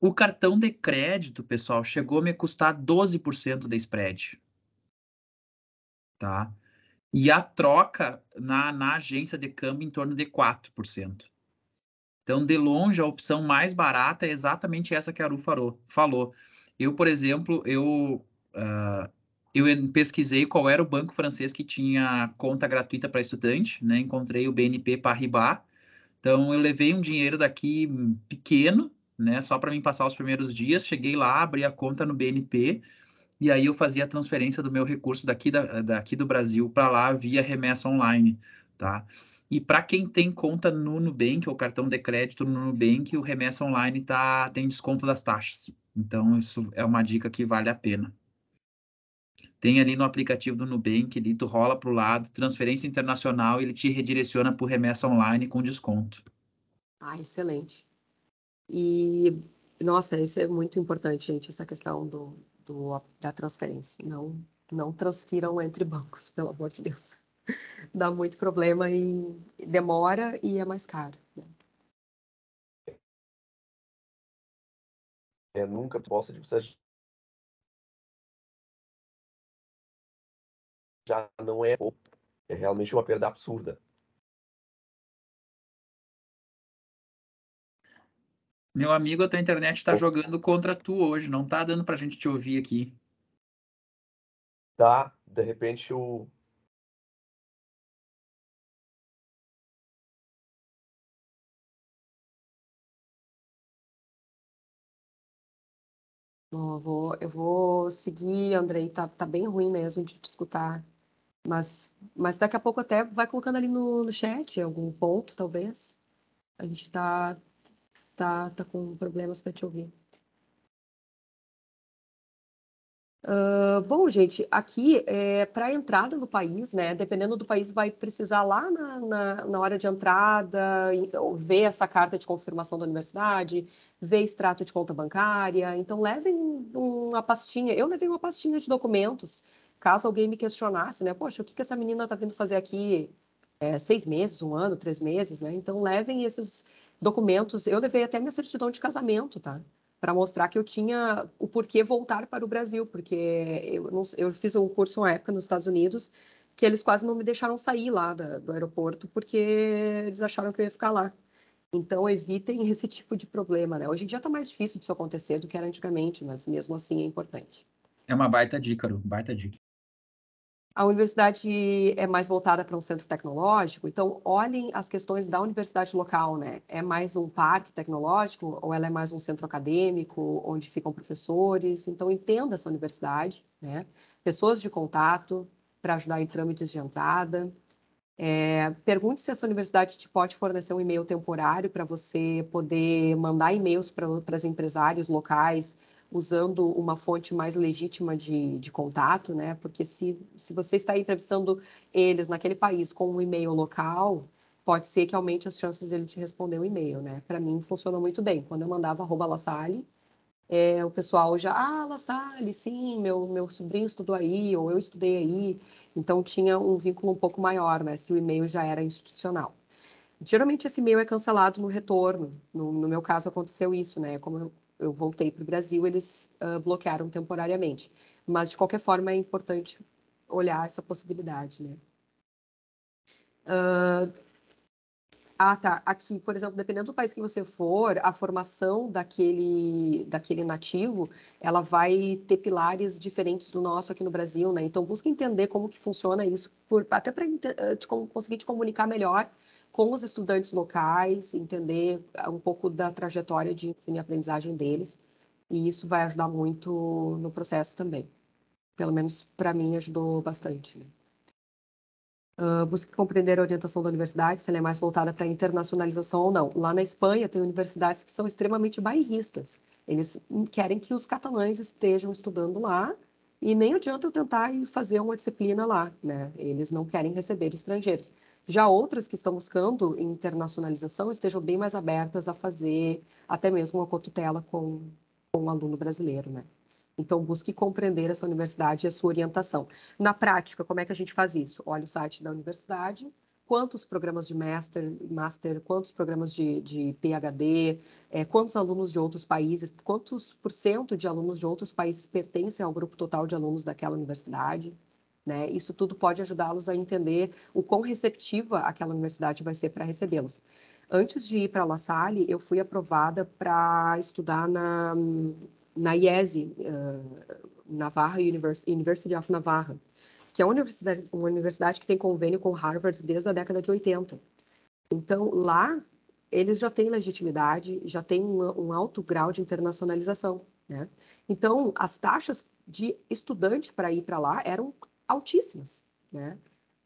O cartão de crédito, pessoal, chegou a me custar 12% de spread. Tá? e a troca na, na agência de câmbio em torno de 4%. Então, de longe, a opção mais barata é exatamente essa que a Aru farou, falou. Eu, por exemplo, eu, uh, eu pesquisei qual era o banco francês que tinha conta gratuita para estudante, né? encontrei o BNP Paribas, então eu levei um dinheiro daqui pequeno, né, só para mim passar os primeiros dias, cheguei lá, abri a conta no BNP, e aí eu fazia a transferência do meu recurso daqui, da, daqui do Brasil para lá via remessa online, tá? E para quem tem conta no Nubank ou cartão de crédito no Nubank, o remessa online tá, tem desconto das taxas. Então, isso é uma dica que vale a pena. Tem ali no aplicativo do Nubank, ali tu rola para o lado, transferência internacional, ele te redireciona para remessa online com desconto. Ah, excelente. E, nossa, isso é muito importante, gente, essa questão do, do, da transferência. Não, não transfiram entre bancos, pelo amor de Deus. Dá muito problema e demora e é mais caro. Né? É, nunca posso de tipo, você já não é É realmente uma perda absurda. Meu amigo, a tua internet está jogando contra tu hoje, não tá dando pra gente te ouvir aqui. Tá, de repente o. Eu vou, eu vou seguir, Andrei, tá, tá bem ruim mesmo de te escutar. Mas, mas daqui a pouco até vai colocando ali no, no chat algum ponto, talvez. A gente tá tá, tá com problemas para te ouvir. Uh, bom, gente, aqui é, para a entrada no país, né? Dependendo do país, vai precisar lá na, na, na hora de entrada ver essa carta de confirmação da universidade, ver extrato de conta bancária. Então, levem uma pastinha. Eu levei uma pastinha de documentos, caso alguém me questionasse, né? Poxa, o que, que essa menina está vindo fazer aqui? É, seis meses, um ano, três meses, né? Então, levem esses, documentos. Eu levei até minha certidão de casamento, tá? Para mostrar que eu tinha o porquê voltar para o Brasil, porque eu, não, eu fiz um curso uma época nos Estados Unidos que eles quase não me deixaram sair lá da, do aeroporto porque eles acharam que eu ia ficar lá. Então, evitem esse tipo de problema, né? Hoje em dia está mais difícil disso acontecer do que era antigamente, mas mesmo assim é importante. É uma baita dica, Ru, baita dica. A universidade é mais voltada para um centro tecnológico, então olhem as questões da universidade local, né? É mais um parque tecnológico ou ela é mais um centro acadêmico onde ficam professores? Então entenda essa universidade, né? Pessoas de contato para ajudar em trâmites de entrada. É, pergunte se essa universidade te pode fornecer um e-mail temporário para você poder mandar e-mails para os empresários locais usando uma fonte mais legítima de, de contato, né? Porque se, se você está entrevistando eles naquele país com um e-mail local, pode ser que aumente as chances de ele te responder um e-mail, né? Para mim funcionou muito bem. Quando eu mandava arroba Lassalle, é, o pessoal já, ah, Lassalle, sim, meu, meu sobrinho estudou aí, ou eu estudei aí. Então tinha um vínculo um pouco maior, né? Se o e-mail já era institucional. Geralmente esse e-mail é cancelado no retorno. No, no meu caso aconteceu isso, né? Como eu eu voltei para o Brasil, eles uh, bloquearam temporariamente. Mas, de qualquer forma, é importante olhar essa possibilidade, né? Uh, ah, tá. Aqui, por exemplo, dependendo do país que você for, a formação daquele, daquele nativo, ela vai ter pilares diferentes do nosso aqui no Brasil, né? Então, busca entender como que funciona isso, por, até para ah, conseguir te comunicar melhor com os estudantes locais, entender ah, um pouco da trajetória de ensino e aprendizagem deles, e isso vai ajudar muito no processo também. Pelo menos para mim ajudou bastante. Né? Uh, busque compreender a orientação da universidade, se ela é mais voltada para a internacionalização ou não. Lá na Espanha, tem universidades que são extremamente bairristas. Eles querem que os catalães estejam estudando lá e nem adianta eu tentar fazer uma disciplina lá, né? Eles não querem receber estrangeiros. Já outras que estão buscando internacionalização estejam bem mais abertas a fazer até mesmo uma cotutela com, com o um aluno brasileiro, né? Então, busque compreender essa universidade e a sua orientação. Na prática, como é que a gente faz isso? Olha o site da universidade, quantos programas de master, master quantos programas de, de PhD, é, quantos alunos de outros países, quantos por cento de alunos de outros países pertencem ao grupo total de alunos daquela universidade. Né? Isso tudo pode ajudá-los a entender o quão receptiva aquela universidade vai ser para recebê-los. Antes de ir para a La Salle, eu fui aprovada para estudar na, na IESE, uh, eh, Navarra Univers University of Navarra, que é uma universidade, uma universidade que tem convênio com Harvard desde a década de 80. Então, lá, eles já têm legitimidade, já têm um, um alto grau de internacionalização. Né? Então, as taxas de estudante para ir para lá eram altíssimas, né?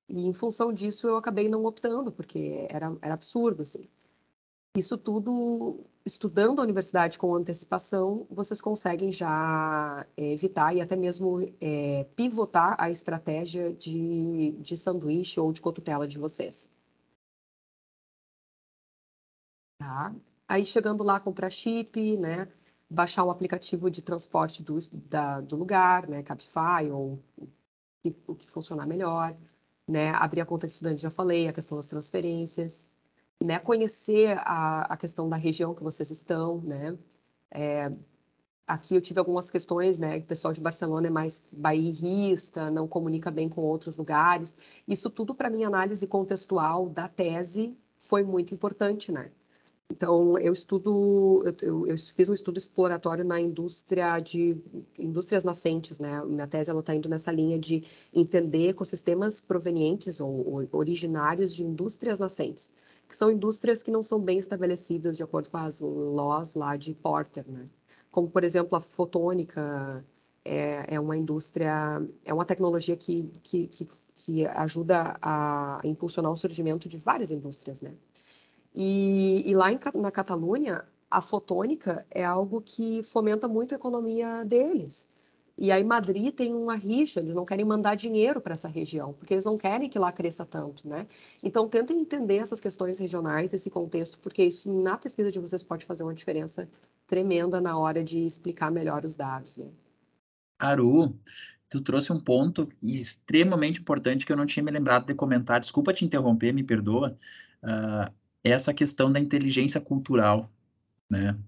E em função disso eu acabei não optando, porque era, era absurdo, assim. Isso tudo, estudando a universidade com antecipação, vocês conseguem já eh, evitar e até mesmo é, pivotar a estratégia de, de sanduíche ou de cotutela de vocês. Tá? Aí chegando lá, comprar chip, né? Baixar o aplicativo de transporte do, da, do lugar, né? Cabify ou o que funcionar melhor, né? Abrir a conta de estudante, já falei, a questão das transferências, né? Conhecer a, a questão da região que vocês estão, né? É, aqui eu tive algumas questões, né? O pessoal de Barcelona é mais bairrista, não comunica bem com outros lugares. Isso tudo para minha análise contextual da tese foi muito importante, né? Então, eu estudo, eu, eu, fiz um estudo exploratório na indústria de indústrias nascentes, né? Minha tese ela está indo nessa linha de entender ecossistemas provenientes ou, ou, originários de indústrias nascentes, que são indústrias que não são bem estabelecidas de acordo com as laws lá de Porter, né? Como por exemplo a fotônica é, é uma indústria, é uma tecnologia que, que, que, que ajuda a impulsionar o surgimento de várias indústrias, né? E, e lá em, na Catalunha, a fotônica é algo que fomenta muito a economia deles. E aí Madrid tem uma rixa, eles não querem mandar dinheiro para essa região, porque eles não querem que lá cresça tanto, né? Então tentem entender essas questões regionais, esse contexto, porque isso na pesquisa de vocês pode fazer uma diferença tremenda na hora de explicar melhor os dados, né? Aru, tu trouxe um ponto extremamente importante que eu não tinha me lembrado de comentar. Desculpa te interromper, me perdoa. Ah, essa questão da inteligência cultural, né?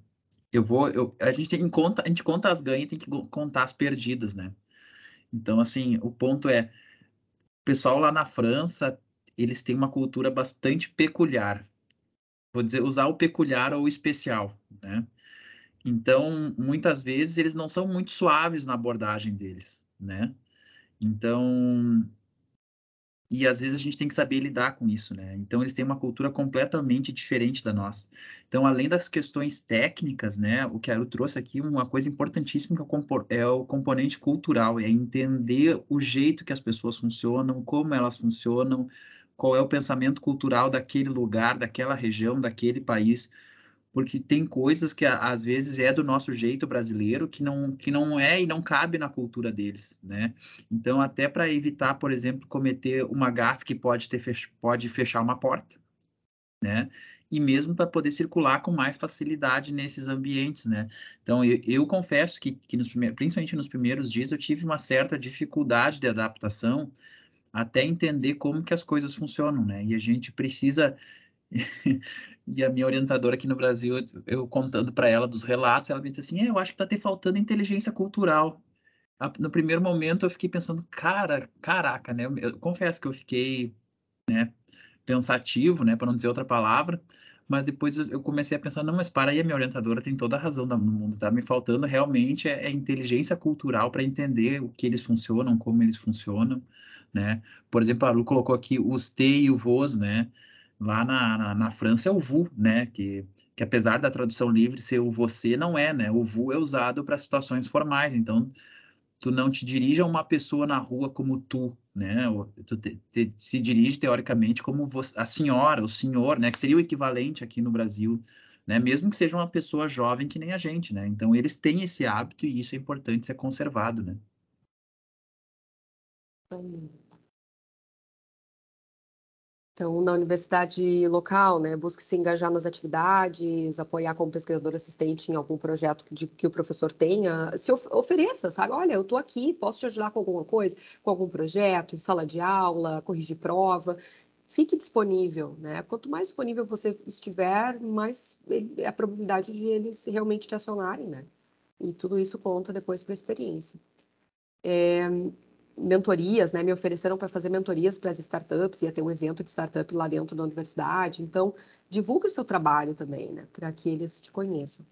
Eu vou, eu, a gente tem conta, a gente conta as ganhas, tem que contar as perdidas, né? Então, assim, o ponto é, o pessoal lá na França, eles têm uma cultura bastante peculiar. Vou dizer, usar o peculiar ou o especial, né? Então, muitas vezes eles não são muito suaves na abordagem deles, né? Então, e às vezes a gente tem que saber lidar com isso, né? Então eles têm uma cultura completamente diferente da nossa. Então, além das questões técnicas, né, o que trouxe aqui, uma coisa importantíssima é, é o componente cultural, é entender o jeito que as pessoas funcionam, como elas funcionam, qual é o pensamento cultural daquele lugar, daquela região, daquele país porque tem coisas que às vezes é do nosso jeito brasileiro que não, que não é e não cabe na cultura deles, né? Então, até para evitar, por exemplo, cometer uma gafe que pode, ter fech pode fechar uma porta, né? E mesmo para poder circular com mais facilidade nesses ambientes, né? Então, eu, eu confesso que, que nos primeiros, principalmente nos primeiros dias, eu tive uma certa dificuldade de adaptação até entender como que as coisas funcionam, né? E a gente precisa e a minha orientadora aqui no Brasil, eu contando para ela dos relatos, ela me disse assim: é, eu acho que está te faltando inteligência cultural. No primeiro momento eu fiquei pensando, cara, caraca, né? Eu, eu confesso que eu fiquei, né, pensativo, né, para não dizer outra palavra, mas depois eu comecei a pensar, não, mas para aí, a minha orientadora tem toda a razão no mundo, tá me faltando realmente é, é inteligência cultural para entender o que eles funcionam, como eles funcionam, né? Por exemplo, a Lu colocou aqui os te e o vos, né? lá na, na, na, França é o vous, né? Que, que apesar da tradução livre ser o você, não é, né? O vous é usado para situações formais, então tu não te dirige a uma pessoa na rua como tu, né? Tu te, te, se dirige teoricamente como você, a senhora, o senhor, né? Que seria o equivalente aqui no Brasil, né? Mesmo que seja uma pessoa jovem que nem a gente, né? Então eles têm esse hábito e isso é importante ser conservado, né? Hum. Então, na universidade local, né, busque se engajar nas atividades, apoiar como pesquisador assistente em algum projeto que o professor tenha, se of, ofereça, sabe? Olha, eu estou aqui, posso te ajudar com alguma coisa, com algum projeto, em sala de aula, corrigir prova. Fique disponível, né? Quanto mais disponível você estiver, mais é a probabilidade de eles realmente te acionarem, né? E tudo isso conta depois para a experiência. É, mentorias, né? Me ofereceram para fazer mentorias para as startups, ia ter um evento de startup lá dentro da universidade. Então, divulgue o seu trabalho também, né? Para que eles te conheçam.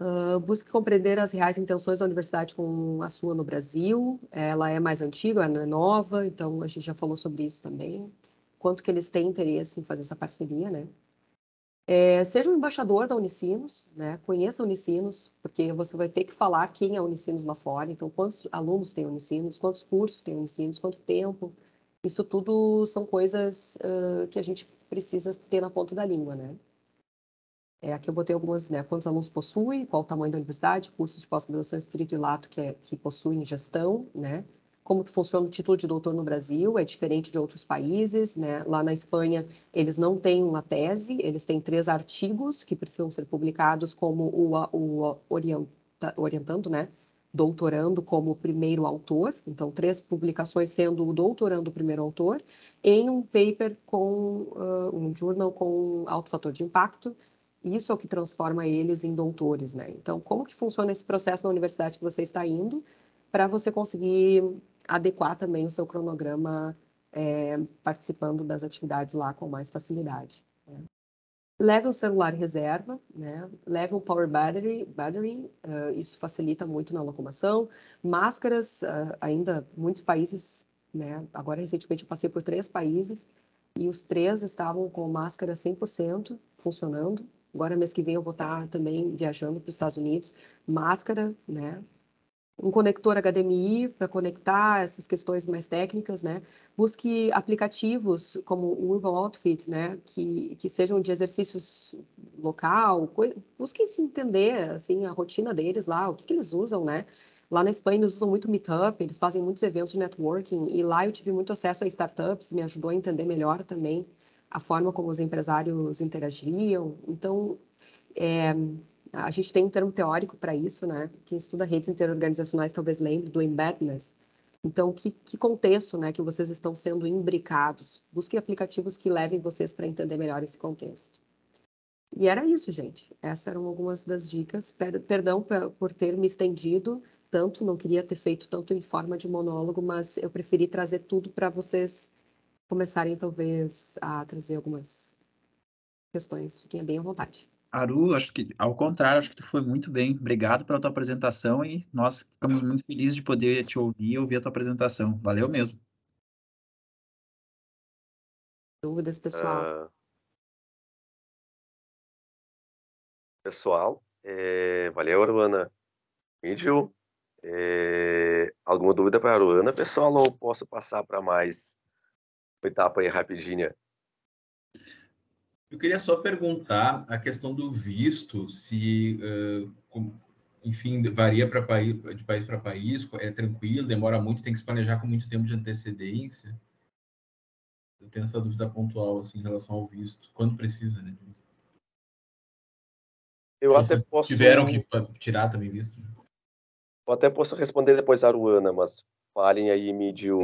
Uh, busque compreender as reais intenções da universidade com a sua no Brasil. Ela é mais antiga, ela é nova, então a gente já falou sobre isso também. Quanto que eles têm interesse em fazer essa parceria, né? É, seja um embaixador da Unicinos, né? conheça a Unicinos, porque você vai ter que falar quem é a Unicinos lá fora, então quantos alunos tem a Unicinos, quantos cursos tem a Unicinos, quanto tempo. Isso tudo são coisas uh, que a gente precisa ter na ponta da língua, né? É, aqui eu botei algumas, né? Quantos alunos possui, qual o tamanho da universidade, cursos de pós-graduação estrito e lato que, é, que gestão, né? como que funciona o título de doutor no Brasil, é diferente de outros países, né? Lá na Espanha, eles não têm uma tese, eles têm três artigos que precisam ser publicados como o, o orienta, orientando, né? Doutorando como primeiro autor, então três publicações sendo o doutorando primeiro autor, em um paper com uh, um journal com alto fator de impacto, isso é o que transforma eles em doutores, né? Então, como que funciona esse processo na universidade que você está indo para você conseguir adequar também o seu cronograma é, participando das atividades lá com mais facilidade. Né? Leve um celular reserva, né? leve um power battery, battery uh, isso facilita muito na locomoção. Máscaras, uh, ainda muitos países, né? agora recentemente eu passei por três países e os três estavam com máscara 100% funcionando. Agora, mês que vem, eu vou estar também viajando para os Estados Unidos, máscara, né? um conector HDMI para conectar essas questões mais técnicas, né? Busque aplicativos como o Urban Outfit, né? Que, que sejam de exercícios local, busque se entender, assim, a rotina deles lá, o que, que eles usam, né? Lá na Espanha eles usam muito Meetup, eles fazem muitos eventos de networking e lá eu tive muito acesso a startups, me ajudou a entender melhor também a forma como os empresários interagiam. Então, é, a gente tem um termo teórico para isso, né? Quem estuda redes interorganizacionais talvez lembre do embeddedness. Então, que, que contexto né, que vocês estão sendo imbricados? Busque aplicativos que levem vocês para entender melhor esse contexto. E era isso, gente. Essas eram algumas das dicas. Perdão por ter me estendido tanto, não queria ter feito tanto em forma de monólogo, mas eu preferi trazer tudo para vocês começarem, talvez, a trazer algumas questões. Fiquem bem à vontade. Aru, acho que ao contrário, acho que tu foi muito bem. Obrigado pela tua apresentação e nós ficamos muito felizes de poder te ouvir e ouvir a tua apresentação. Valeu mesmo. Dúvidas, pessoal? Uh... Pessoal, é... valeu, Aruana. Mídio, é... alguma dúvida para a Aruana, pessoal, ou posso passar para mais uma etapa aí rapidinha? Eu queria só perguntar a questão do visto, se, uh, com, enfim, varia de país para país, é tranquilo, demora muito, tem que se planejar com muito tempo de antecedência. Eu tenho essa dúvida pontual assim, em relação ao visto, quando precisa, né? Eu até posso... Tiveram que tirar também visto? Né? Eu até posso responder depois a Aruana, mas falem aí Mídio,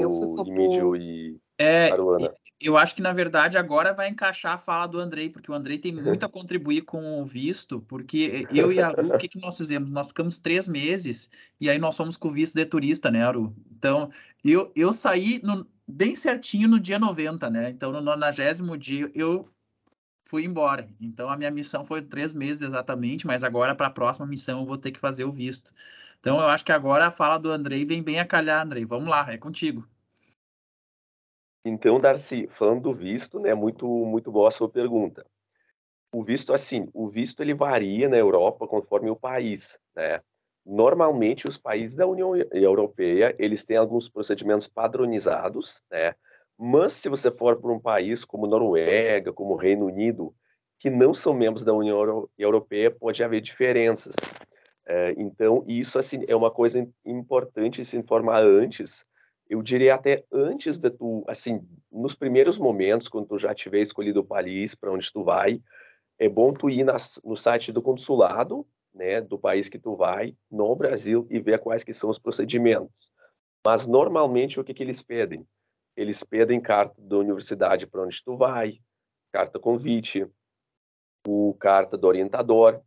Mídio e é, Aruana eu acho que, na verdade, agora vai encaixar a fala do Andrei, porque o Andrei tem muito a contribuir com o visto, porque eu e a Aru, o que, que nós fizemos? Nós ficamos três meses e aí nós fomos com o visto de turista, né, Aru? Então, eu, eu saí no, bem certinho no dia 90, né? Então, no 90 dia, eu fui embora. Então, a minha missão foi três meses exatamente, mas agora, para a próxima missão, eu vou ter que fazer o visto. Então, eu acho que agora a fala do Andrei vem bem a calhar, Andrei. Vamos lá, é contigo. Então, Darcy, falando do visto, né, muito muito boa a sua pergunta. O visto assim, o visto ele varia na Europa conforme o país, né? Normalmente os países da União Europeia, eles têm alguns procedimentos padronizados, né? Mas se você for para um país como Noruega, como Reino Unido, que não são membros da União Europeia, pode haver diferenças. É, então, isso assim é uma coisa importante se informar antes, eu diria até antes de tu, assim, nos primeiros momentos, quando tu já tiver escolhido o país para onde tu vai, é bom tu ir nas, no site do consulado, né, do país que tu vai, no Brasil, e ver quais que são os procedimentos. Mas, normalmente, o que, que eles pedem? Eles pedem carta da universidade para onde tu vai, carta convite, o carta do orientador.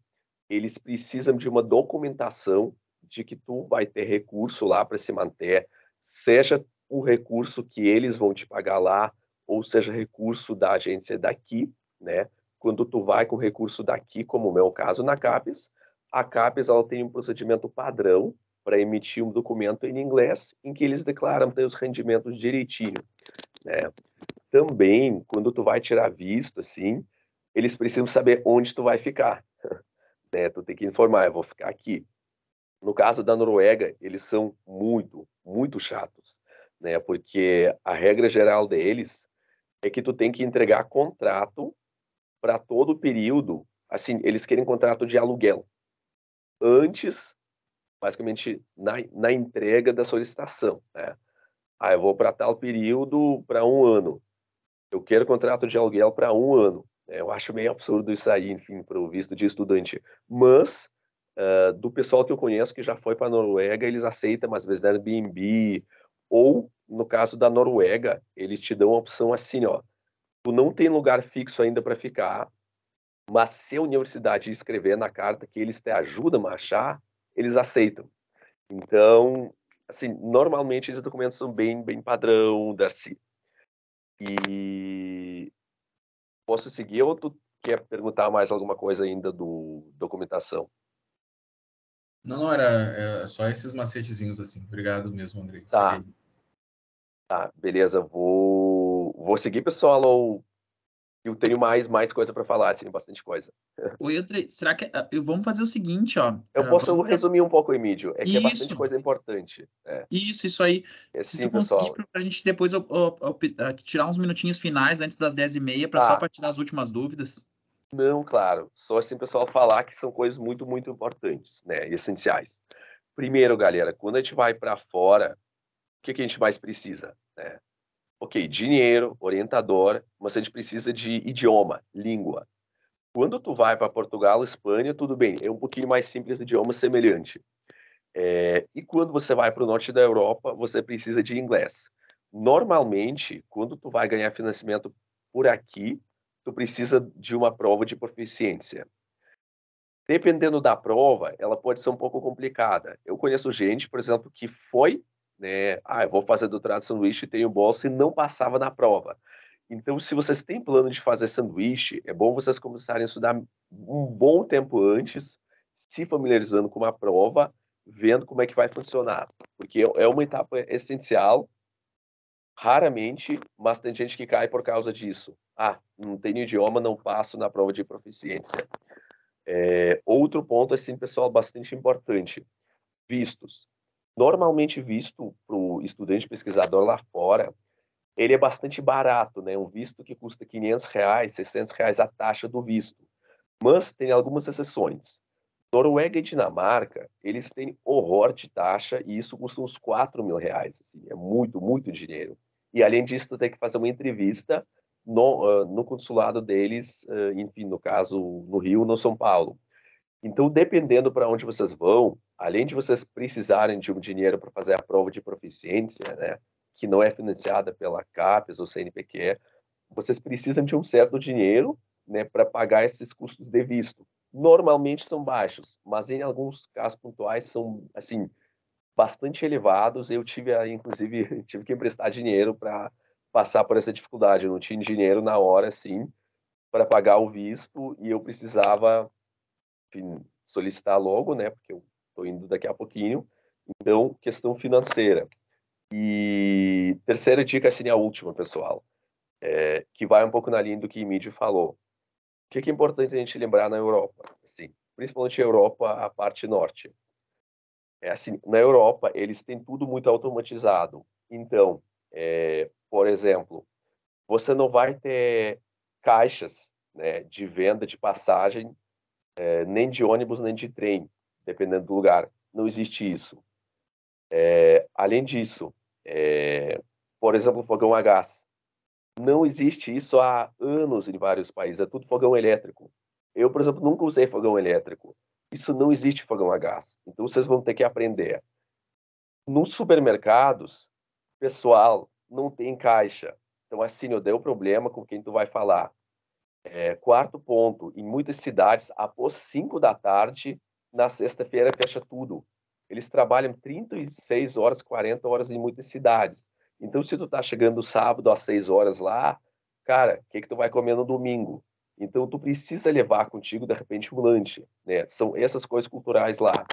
Eles precisam de uma documentação de que tu vai ter recurso lá para se manter, seja o recurso que eles vão te pagar lá, ou seja recurso da agência daqui, né? Quando tu vai com recurso daqui, como o meu caso na CAPES, a CAPES ela tem um procedimento padrão para emitir um documento em inglês em que eles declaram os rendimentos direitinho, né? Também, quando tu vai tirar visto, assim, eles precisam saber onde tu vai ficar, né? Tu tem que informar, eu vou ficar aqui, no caso da Noruega, eles são muito, muito chatos, né? Porque a regra geral deles é que tu tem que entregar contrato para todo o período. Assim, eles querem contrato de aluguel antes, basicamente, na, na entrega da solicitação, né? Ah, eu vou para tal período para um ano. Eu quero contrato de aluguel para um ano. É, eu acho meio absurdo isso aí, enfim, para o visto de estudante. Mas ah, do pessoal que eu conheço que já foi para a Noruega, eles aceitam às vezes Airbnb, ou no caso da Noruega, eles te dão a opção assim, ó, tu não tem lugar fixo ainda para ficar, mas se a universidade escrever na carta que eles te ajudam a achar, eles aceitam. Então, assim, normalmente esses documentos são bem, bem padrão, Darcy. E posso seguir ou tu quer perguntar mais alguma coisa ainda do documentação? Não, não, era, era só esses macetezinhos assim. Obrigado mesmo, André. Tá. Tá, beleza. Vou, vou seguir, pessoal. eu tenho mais, mais coisa para falar, assim, bastante coisa. Oi, André, será que. Ah, vamos fazer o seguinte, ó. Eu ah, posso vamos... resumir um pouco o Emílio. É que isso. é bastante coisa importante. É. Isso, isso aí. É, sim, tu pessoal. conseguir, pra gente depois ah, tirar uns minutinhos finais antes das 10h30, para tá. só partir tirar as últimas dúvidas. Não, claro. Só assim o pessoal falar que são coisas muito, muito importantes, né? E essenciais. Primeiro, galera, quando a gente vai para fora, o que, que a gente mais precisa? Né? Ok, dinheiro, orientador, mas a gente precisa de idioma, língua. Quando tu vai para Portugal, Espanha, tudo bem, é um pouquinho mais simples, idioma semelhante. É, e quando você vai para o norte da Europa, você precisa de inglês. Normalmente, quando tu vai ganhar financiamento por aqui, tu precisa de uma prova de proficiência. Dependendo da prova, ela pode ser um pouco complicada. Eu conheço gente, por exemplo, que foi, né, ah, eu vou fazer doutorado de sanduíche e tenho bolsa e não passava na prova. Então, se vocês têm plano de fazer sanduíche, é bom vocês começarem a estudar um bom tempo antes, se familiarizando com uma prova, vendo como é que vai funcionar. Porque é uma etapa essencial, raramente, mas tem gente que cai por causa disso ah, não tenho idioma, não passo na prova de proficiência. É, outro ponto, assim, pessoal, bastante importante, vistos. Normalmente, visto para o estudante pesquisador lá fora, ele é bastante barato, né? Um visto que custa 500 reais, 600 reais a taxa do visto. Mas tem algumas exceções. Noruega e Dinamarca, eles têm horror de taxa e isso custa uns 4 mil reais. Assim, é muito, muito dinheiro. E além disso, tem que fazer uma entrevista no, uh, no consulado deles, uh, enfim, no caso, no Rio, no São Paulo. Então, dependendo para onde vocês vão, além de vocês precisarem de um dinheiro para fazer a prova de proficiência, né, que não é financiada pela CAPES ou CNPq, vocês precisam de um certo dinheiro né, para pagar esses custos de visto. Normalmente são baixos, mas em alguns casos pontuais são assim bastante elevados. Eu tive, inclusive, tive que emprestar dinheiro para passar por essa dificuldade. Eu não tinha dinheiro na hora, assim, para pagar o visto e eu precisava enfim, solicitar logo, né? Porque eu estou indo daqui a pouquinho. Então, questão financeira. E terceira dica, assim, a última, pessoal, é, que vai um pouco na linha do que o Emílio falou. O que é, que é importante a gente lembrar na Europa? Assim, principalmente a Europa, a parte norte. É assim, na Europa, eles têm tudo muito automatizado. Então, é, por exemplo, você não vai ter caixas né, de venda de passagem, é, nem de ônibus, nem de trem, dependendo do lugar. Não existe isso. É, além disso, é, por exemplo, fogão a gás. Não existe isso há anos em vários países, é tudo fogão elétrico. Eu, por exemplo, nunca usei fogão elétrico. Isso não existe fogão a gás. Então vocês vão ter que aprender. Nos supermercados, pessoal não tem caixa. Então, assim, eu dei o problema com quem tu vai falar. É, quarto ponto, em muitas cidades, após 5 da tarde, na sexta-feira fecha tudo. Eles trabalham 36 horas, 40 horas em muitas cidades. Então, se tu tá chegando sábado às 6 horas lá, cara, o que, que tu vai comer no domingo? Então, tu precisa levar contigo, de repente, um lanche, né? São essas coisas culturais lá.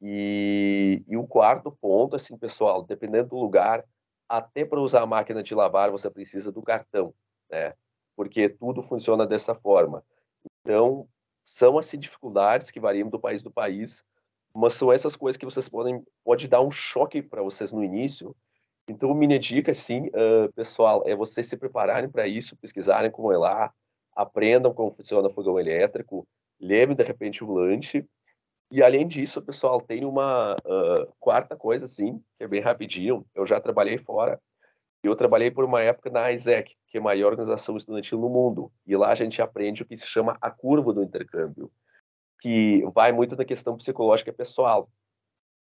E, e o quarto ponto, assim, pessoal, dependendo do lugar, até para usar a máquina de lavar você precisa do cartão, né? Porque tudo funciona dessa forma. Então, são as dificuldades que variam do país do país, mas são essas coisas que vocês podem pode dar um choque para vocês no início. Então, minha dica, sim, uh, pessoal, é vocês se prepararem para isso, pesquisarem como é lá, aprendam como funciona fogão elétrico, levem de repente um lanche e além disso, pessoal, tem uma uh, quarta coisa, assim, que é bem rapidinho. Eu já trabalhei fora. Eu trabalhei por uma época na ISEC, que é a maior organização estudantil no mundo. E lá a gente aprende o que se chama a curva do intercâmbio, que vai muito da questão psicológica pessoal.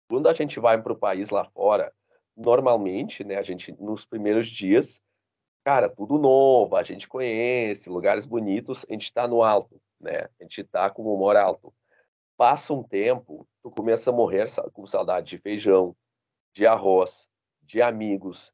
Quando a gente vai para o país lá fora, normalmente, né, a gente, nos primeiros dias, cara, tudo novo, a gente conhece, lugares bonitos, a gente está no alto, né? A gente está com o humor alto Passa um tempo, tu começa a morrer com saudade de feijão, de arroz, de amigos.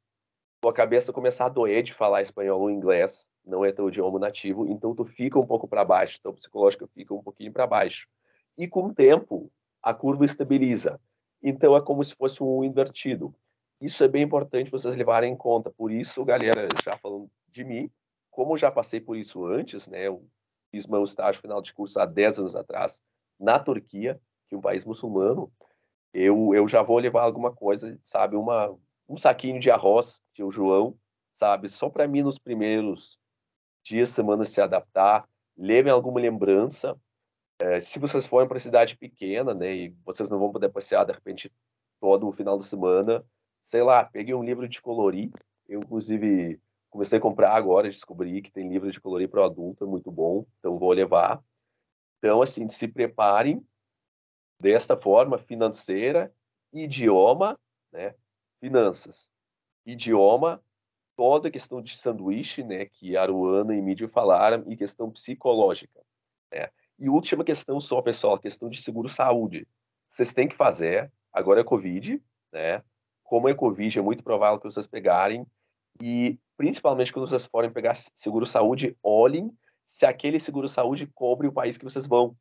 Tua cabeça começa a doer de falar espanhol ou inglês, não é teu idioma nativo, então tu fica um pouco para baixo, teu psicológico fica um pouquinho para baixo. E com o tempo, a curva estabiliza. Então é como se fosse um invertido. Isso é bem importante vocês levarem em conta. Por isso, galera, já falando de mim, como eu já passei por isso antes, né? Eu fiz meu estágio final de curso há 10 anos atrás na Turquia, que é um país muçulmano, eu, eu já vou levar alguma coisa, sabe, uma, um saquinho de arroz, que o João, sabe, só para mim nos primeiros dias, semanas se adaptar, levem alguma lembrança. É, se vocês forem para cidade pequena, né, e vocês não vão poder passear de repente todo o final de semana, sei lá, peguei um livro de colorir. Eu, inclusive, comecei a comprar agora, descobri que tem livro de colorir para o adulto, é muito bom, então vou levar. Então, assim, se preparem desta forma financeira, idioma, né? Finanças, idioma, toda a questão de sanduíche, né? Que Aruana e Mídio falaram, e questão psicológica, né? E última questão só, pessoal, a questão de seguro-saúde. Vocês têm que fazer, agora é Covid, né? Como é Covid, é muito provável que vocês pegarem, e principalmente quando vocês forem pegar seguro-saúde, olhem se aquele seguro-saúde cobre o país que vocês vão.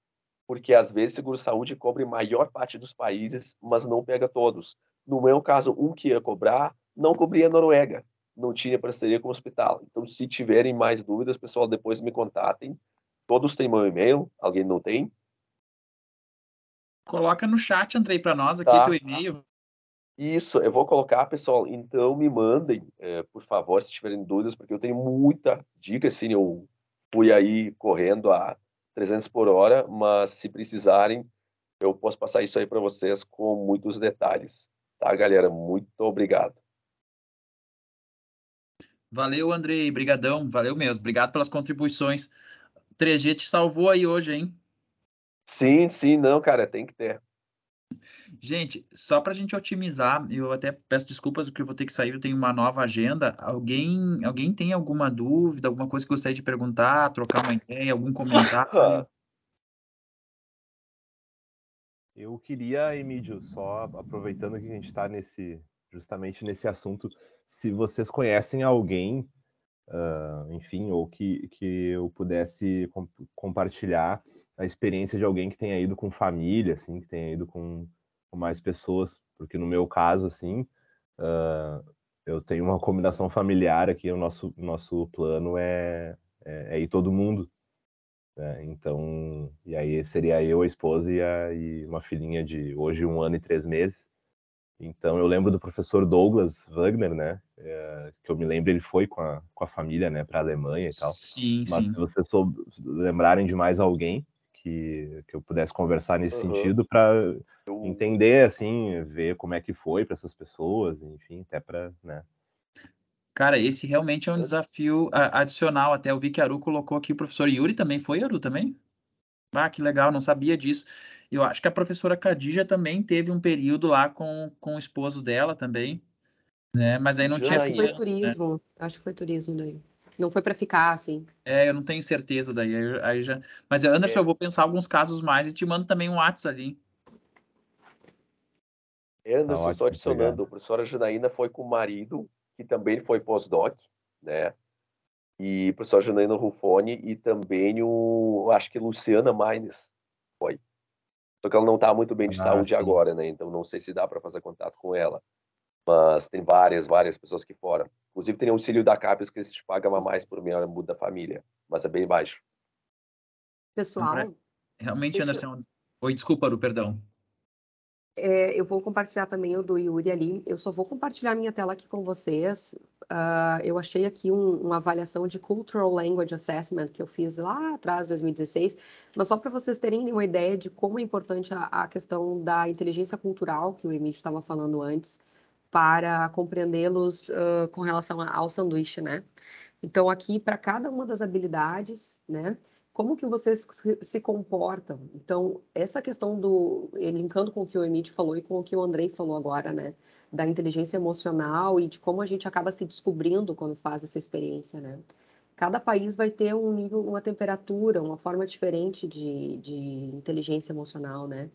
Porque, às vezes, seguro-saúde cobre maior parte dos países, mas não pega todos. No é meu caso, um que ia cobrar, não cobria a Noruega. Não tinha parceria com o hospital. Então, se tiverem mais dúvidas, pessoal, depois me contatem. Todos têm meu e-mail? Alguém não tem? Coloca no chat, Andrei, para nós aqui tá. teu e-mail. Isso, eu vou colocar, pessoal. Então, me mandem, é, por favor, se tiverem dúvidas, porque eu tenho muita dica, assim, eu fui aí correndo a 300 por hora, mas se precisarem, eu posso passar isso aí para vocês com muitos detalhes. Tá, galera? Muito obrigado. Valeu, Andrei. Brigadão. Valeu mesmo. Obrigado pelas contribuições. 3G te salvou aí hoje, hein? Sim, sim. Não, cara, tem que ter. Gente, só para a gente otimizar, eu até peço desculpas porque eu vou ter que sair, eu tenho uma nova agenda. Alguém, alguém tem alguma dúvida, alguma coisa que gostaria de perguntar, trocar uma ideia, algum comentário? Eu queria, Emílio, só aproveitando que a gente está nesse, justamente nesse assunto, se vocês conhecem alguém, uh, enfim, ou que, que eu pudesse comp compartilhar a experiência de alguém que tenha ido com família, assim, que tenha ido com, com mais pessoas, porque no meu caso, assim, uh, eu tenho uma combinação familiar aqui, o nosso, nosso plano é, é, é ir todo mundo, né? então, e aí seria eu, a esposa e, a, e uma filhinha de hoje um ano e três meses, então eu lembro do professor Douglas Wagner, né? É, que eu me lembro, ele foi com a, com a família, né, para a Alemanha e tal. Sim, Mas sim. se vocês lembrarem de mais alguém, que, que eu pudesse conversar nesse uhum. sentido para entender, assim, ver como é que foi para essas pessoas, enfim, até para, né? Cara, esse realmente é um desafio adicional. Até eu vi que a Aru colocou aqui, o professor Yuri também foi, Aru, também? Ah, que legal, não sabia disso. Eu acho que a professora Kadija também teve um período lá com, com o esposo dela também, né? Mas aí não Já tinha... Acho que foi né. turismo, né? acho que foi turismo daí. Não foi para ficar, assim. É, eu não tenho certeza daí. Aí já... Mas, eh, Anderson, é. eu vou pensar alguns casos mais e te mando também um WhatsApp ali. É, Anderson, tá só adicionando, a professora Janaína foi com o marido, que também foi pós-doc, né? E a professora Janaína Rufone e também o, acho que Luciana Maines foi. Só que ela não está muito bem de ah, saúde sim. agora, né? Então não sei se dá para fazer contato com ela. Mas tem várias, várias pessoas que fora. Inclusive tem auxílio da CAPES que eles pagam a mais por meio muda da família, mas é bem baixo. Pessoal. Realmente, Anderson. Oi, desculpa, Aru, perdão. É, eu vou compartilhar também o do Yuri ali. Eu só vou compartilhar minha tela aqui com vocês. Uh, eu achei aqui um, uma avaliação de Cultural Language Assessment que eu fiz lá atrás, 2016, mas só para vocês terem uma ideia de como é importante a, a questão da inteligência cultural que o Emílio estava falando antes para compreendê-los uh, com relação ao sanduíche, né? Então, aqui, para cada uma das habilidades, né? Como que vocês se comportam? Então, essa questão do... Eh, linkando com o que o Emílio falou e com o que o Andrei falou agora, né? Da inteligência emocional e de como a gente acaba se descobrindo quando faz essa experiência, né? Cada país vai ter um nível, uma temperatura, uma forma diferente de, de inteligência emocional, né?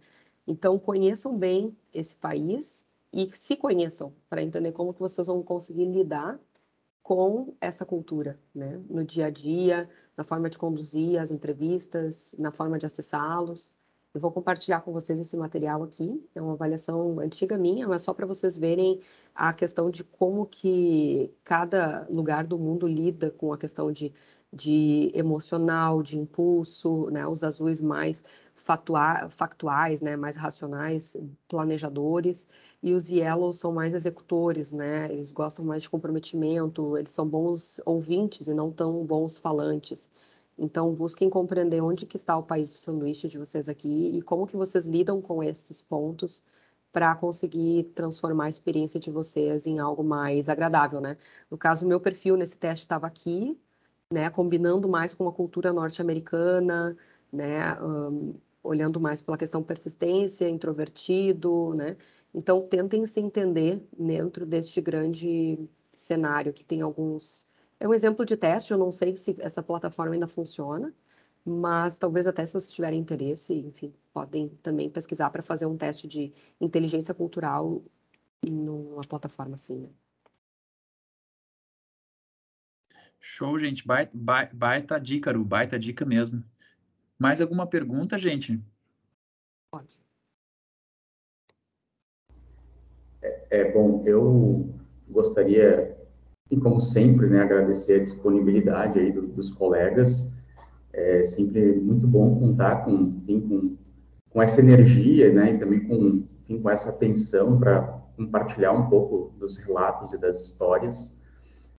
Então, conheçam bem esse país, e se conheçam para entender como que vocês vão conseguir lidar com essa cultura, né? No dia a dia, na forma de conduzir as entrevistas, na forma de acessá-los. Eu vou compartilhar com vocês esse material aqui, é uma avaliação antiga minha, mas só para vocês verem a questão de como que cada lugar do mundo lida com a questão de de emocional, de impulso, né? Os azuis mais fatua factuais, né? Mais racionais, planejadores. E os yellows são mais executores, né? Eles gostam mais de comprometimento, eles são bons ouvintes e não tão bons falantes. Então, busquem compreender onde que está o país do sanduíche de vocês aqui e como que vocês lidam com esses pontos para conseguir transformar a experiência de vocês em algo mais agradável, né? No caso, o meu perfil nesse teste estava aqui, né, combinando mais com a cultura norte-americana, né, um, olhando mais pela questão persistência, introvertido, né? Então tentem se entender dentro deste grande cenário que tem alguns é um exemplo de teste, eu não sei se essa plataforma ainda funciona, mas talvez até se vocês tiverem interesse, enfim, podem também pesquisar para fazer um teste de inteligência cultural numa plataforma assim, né? Show, gente. Baita, baita dica, Aru. Baita dica mesmo. Mais alguma pergunta, gente? Pode. É, é, bom, eu gostaria, e como sempre, né, agradecer a disponibilidade aí do, dos colegas. É sempre muito bom contar com, enfim, com, com essa energia, né, e também com, enfim, com essa atenção para compartilhar um pouco dos relatos e das histórias.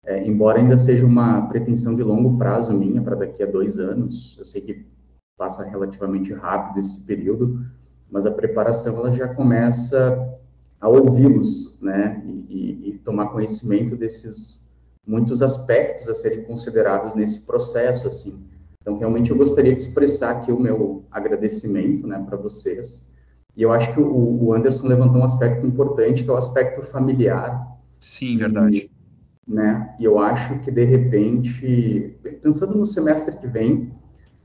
É, embora ainda seja uma pretensão de longo prazo minha, para daqui a dois anos, eu sei que passa relativamente rápido esse período, mas a preparação ela já começa a ouvi-los, né, e, e, tomar conhecimento desses muitos aspectos a serem considerados nesse processo, assim. Então, realmente eu gostaria de expressar aqui o meu agradecimento, né, para vocês. E eu acho que o, o Anderson levantou um aspecto importante, que é o aspecto familiar. Sim, verdade. E, né? E eu acho que de repente, pensando no semestre que vem,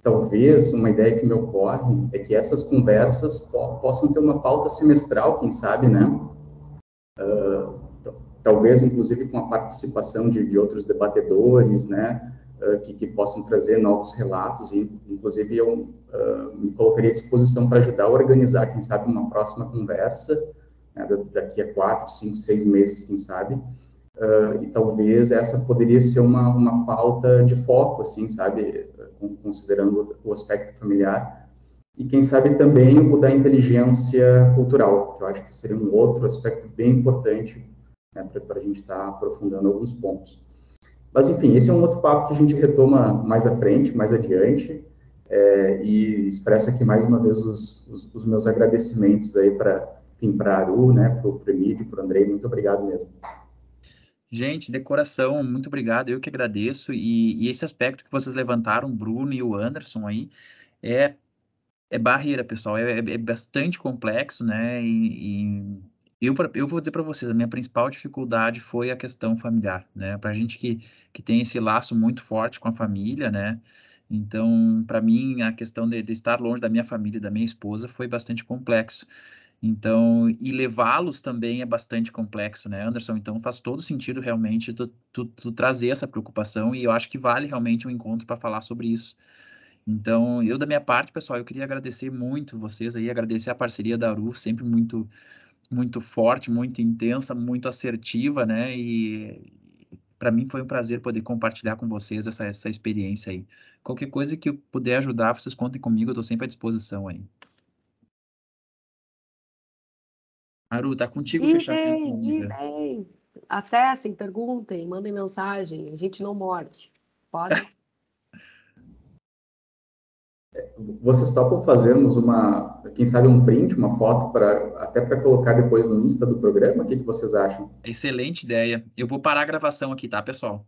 talvez uma ideia que me ocorre é que essas conversas po possam ter uma pauta semestral, quem sabe, né? Uh, talvez inclusive com a participação de, de outros debatedores, né? Uh, que, que, possam trazer novos relatos e, inclusive, eu uh, me colocaria à disposição para ajudar a organizar, quem sabe, uma próxima conversa, né? daqui a quatro, cinco, seis meses, quem sabe, Uh, e talvez essa poderia ser uma, uma pauta de foco, assim, sabe, considerando o aspecto familiar. E quem sabe também o da inteligência cultural, que eu acho que seria um outro aspecto bem importante né, para a gente estar tá aprofundando alguns pontos. Mas, enfim, esse é um outro papo que a gente retoma mais à frente, mais adiante, é, e expresso aqui mais uma vez os, os, os meus agradecimentos aí para a Aru, né, para o Emílio, para o Andrei, muito obrigado mesmo. Gente, decoração, muito obrigado, eu que agradeço. E, e, esse aspecto que vocês levantaram, Bruno e o Anderson aí, é, é barreira, pessoal, é, é bastante complexo, né? E, e eu, eu vou dizer para vocês, a minha principal dificuldade foi a questão familiar, né? Para gente que, que tem esse laço muito forte com a família, né? Então, para mim, a questão de, de estar longe da minha família e da minha esposa foi bastante complexo. Então, e levá-los também é bastante complexo, né, Anderson? Então faz todo sentido realmente tu, tu, tu trazer essa preocupação e eu acho que vale realmente um encontro para falar sobre isso. Então, eu da minha parte, pessoal, eu queria agradecer muito vocês aí, agradecer a parceria da Aru, sempre muito muito forte, muito intensa, muito assertiva, né? E para mim foi um prazer poder compartilhar com vocês essa, essa experiência aí. Qualquer coisa que eu puder ajudar, vocês contem comigo, eu estou sempre à disposição aí. Maru, tá contigo e fechar bem, Acessem, perguntem, mandem mensagem. A gente não morde. Pode? Vocês topam fazermos uma, quem sabe um print, uma foto para até para colocar depois no Insta do programa? O que, que vocês acham? Excelente ideia. Eu vou parar a gravação aqui, tá, pessoal?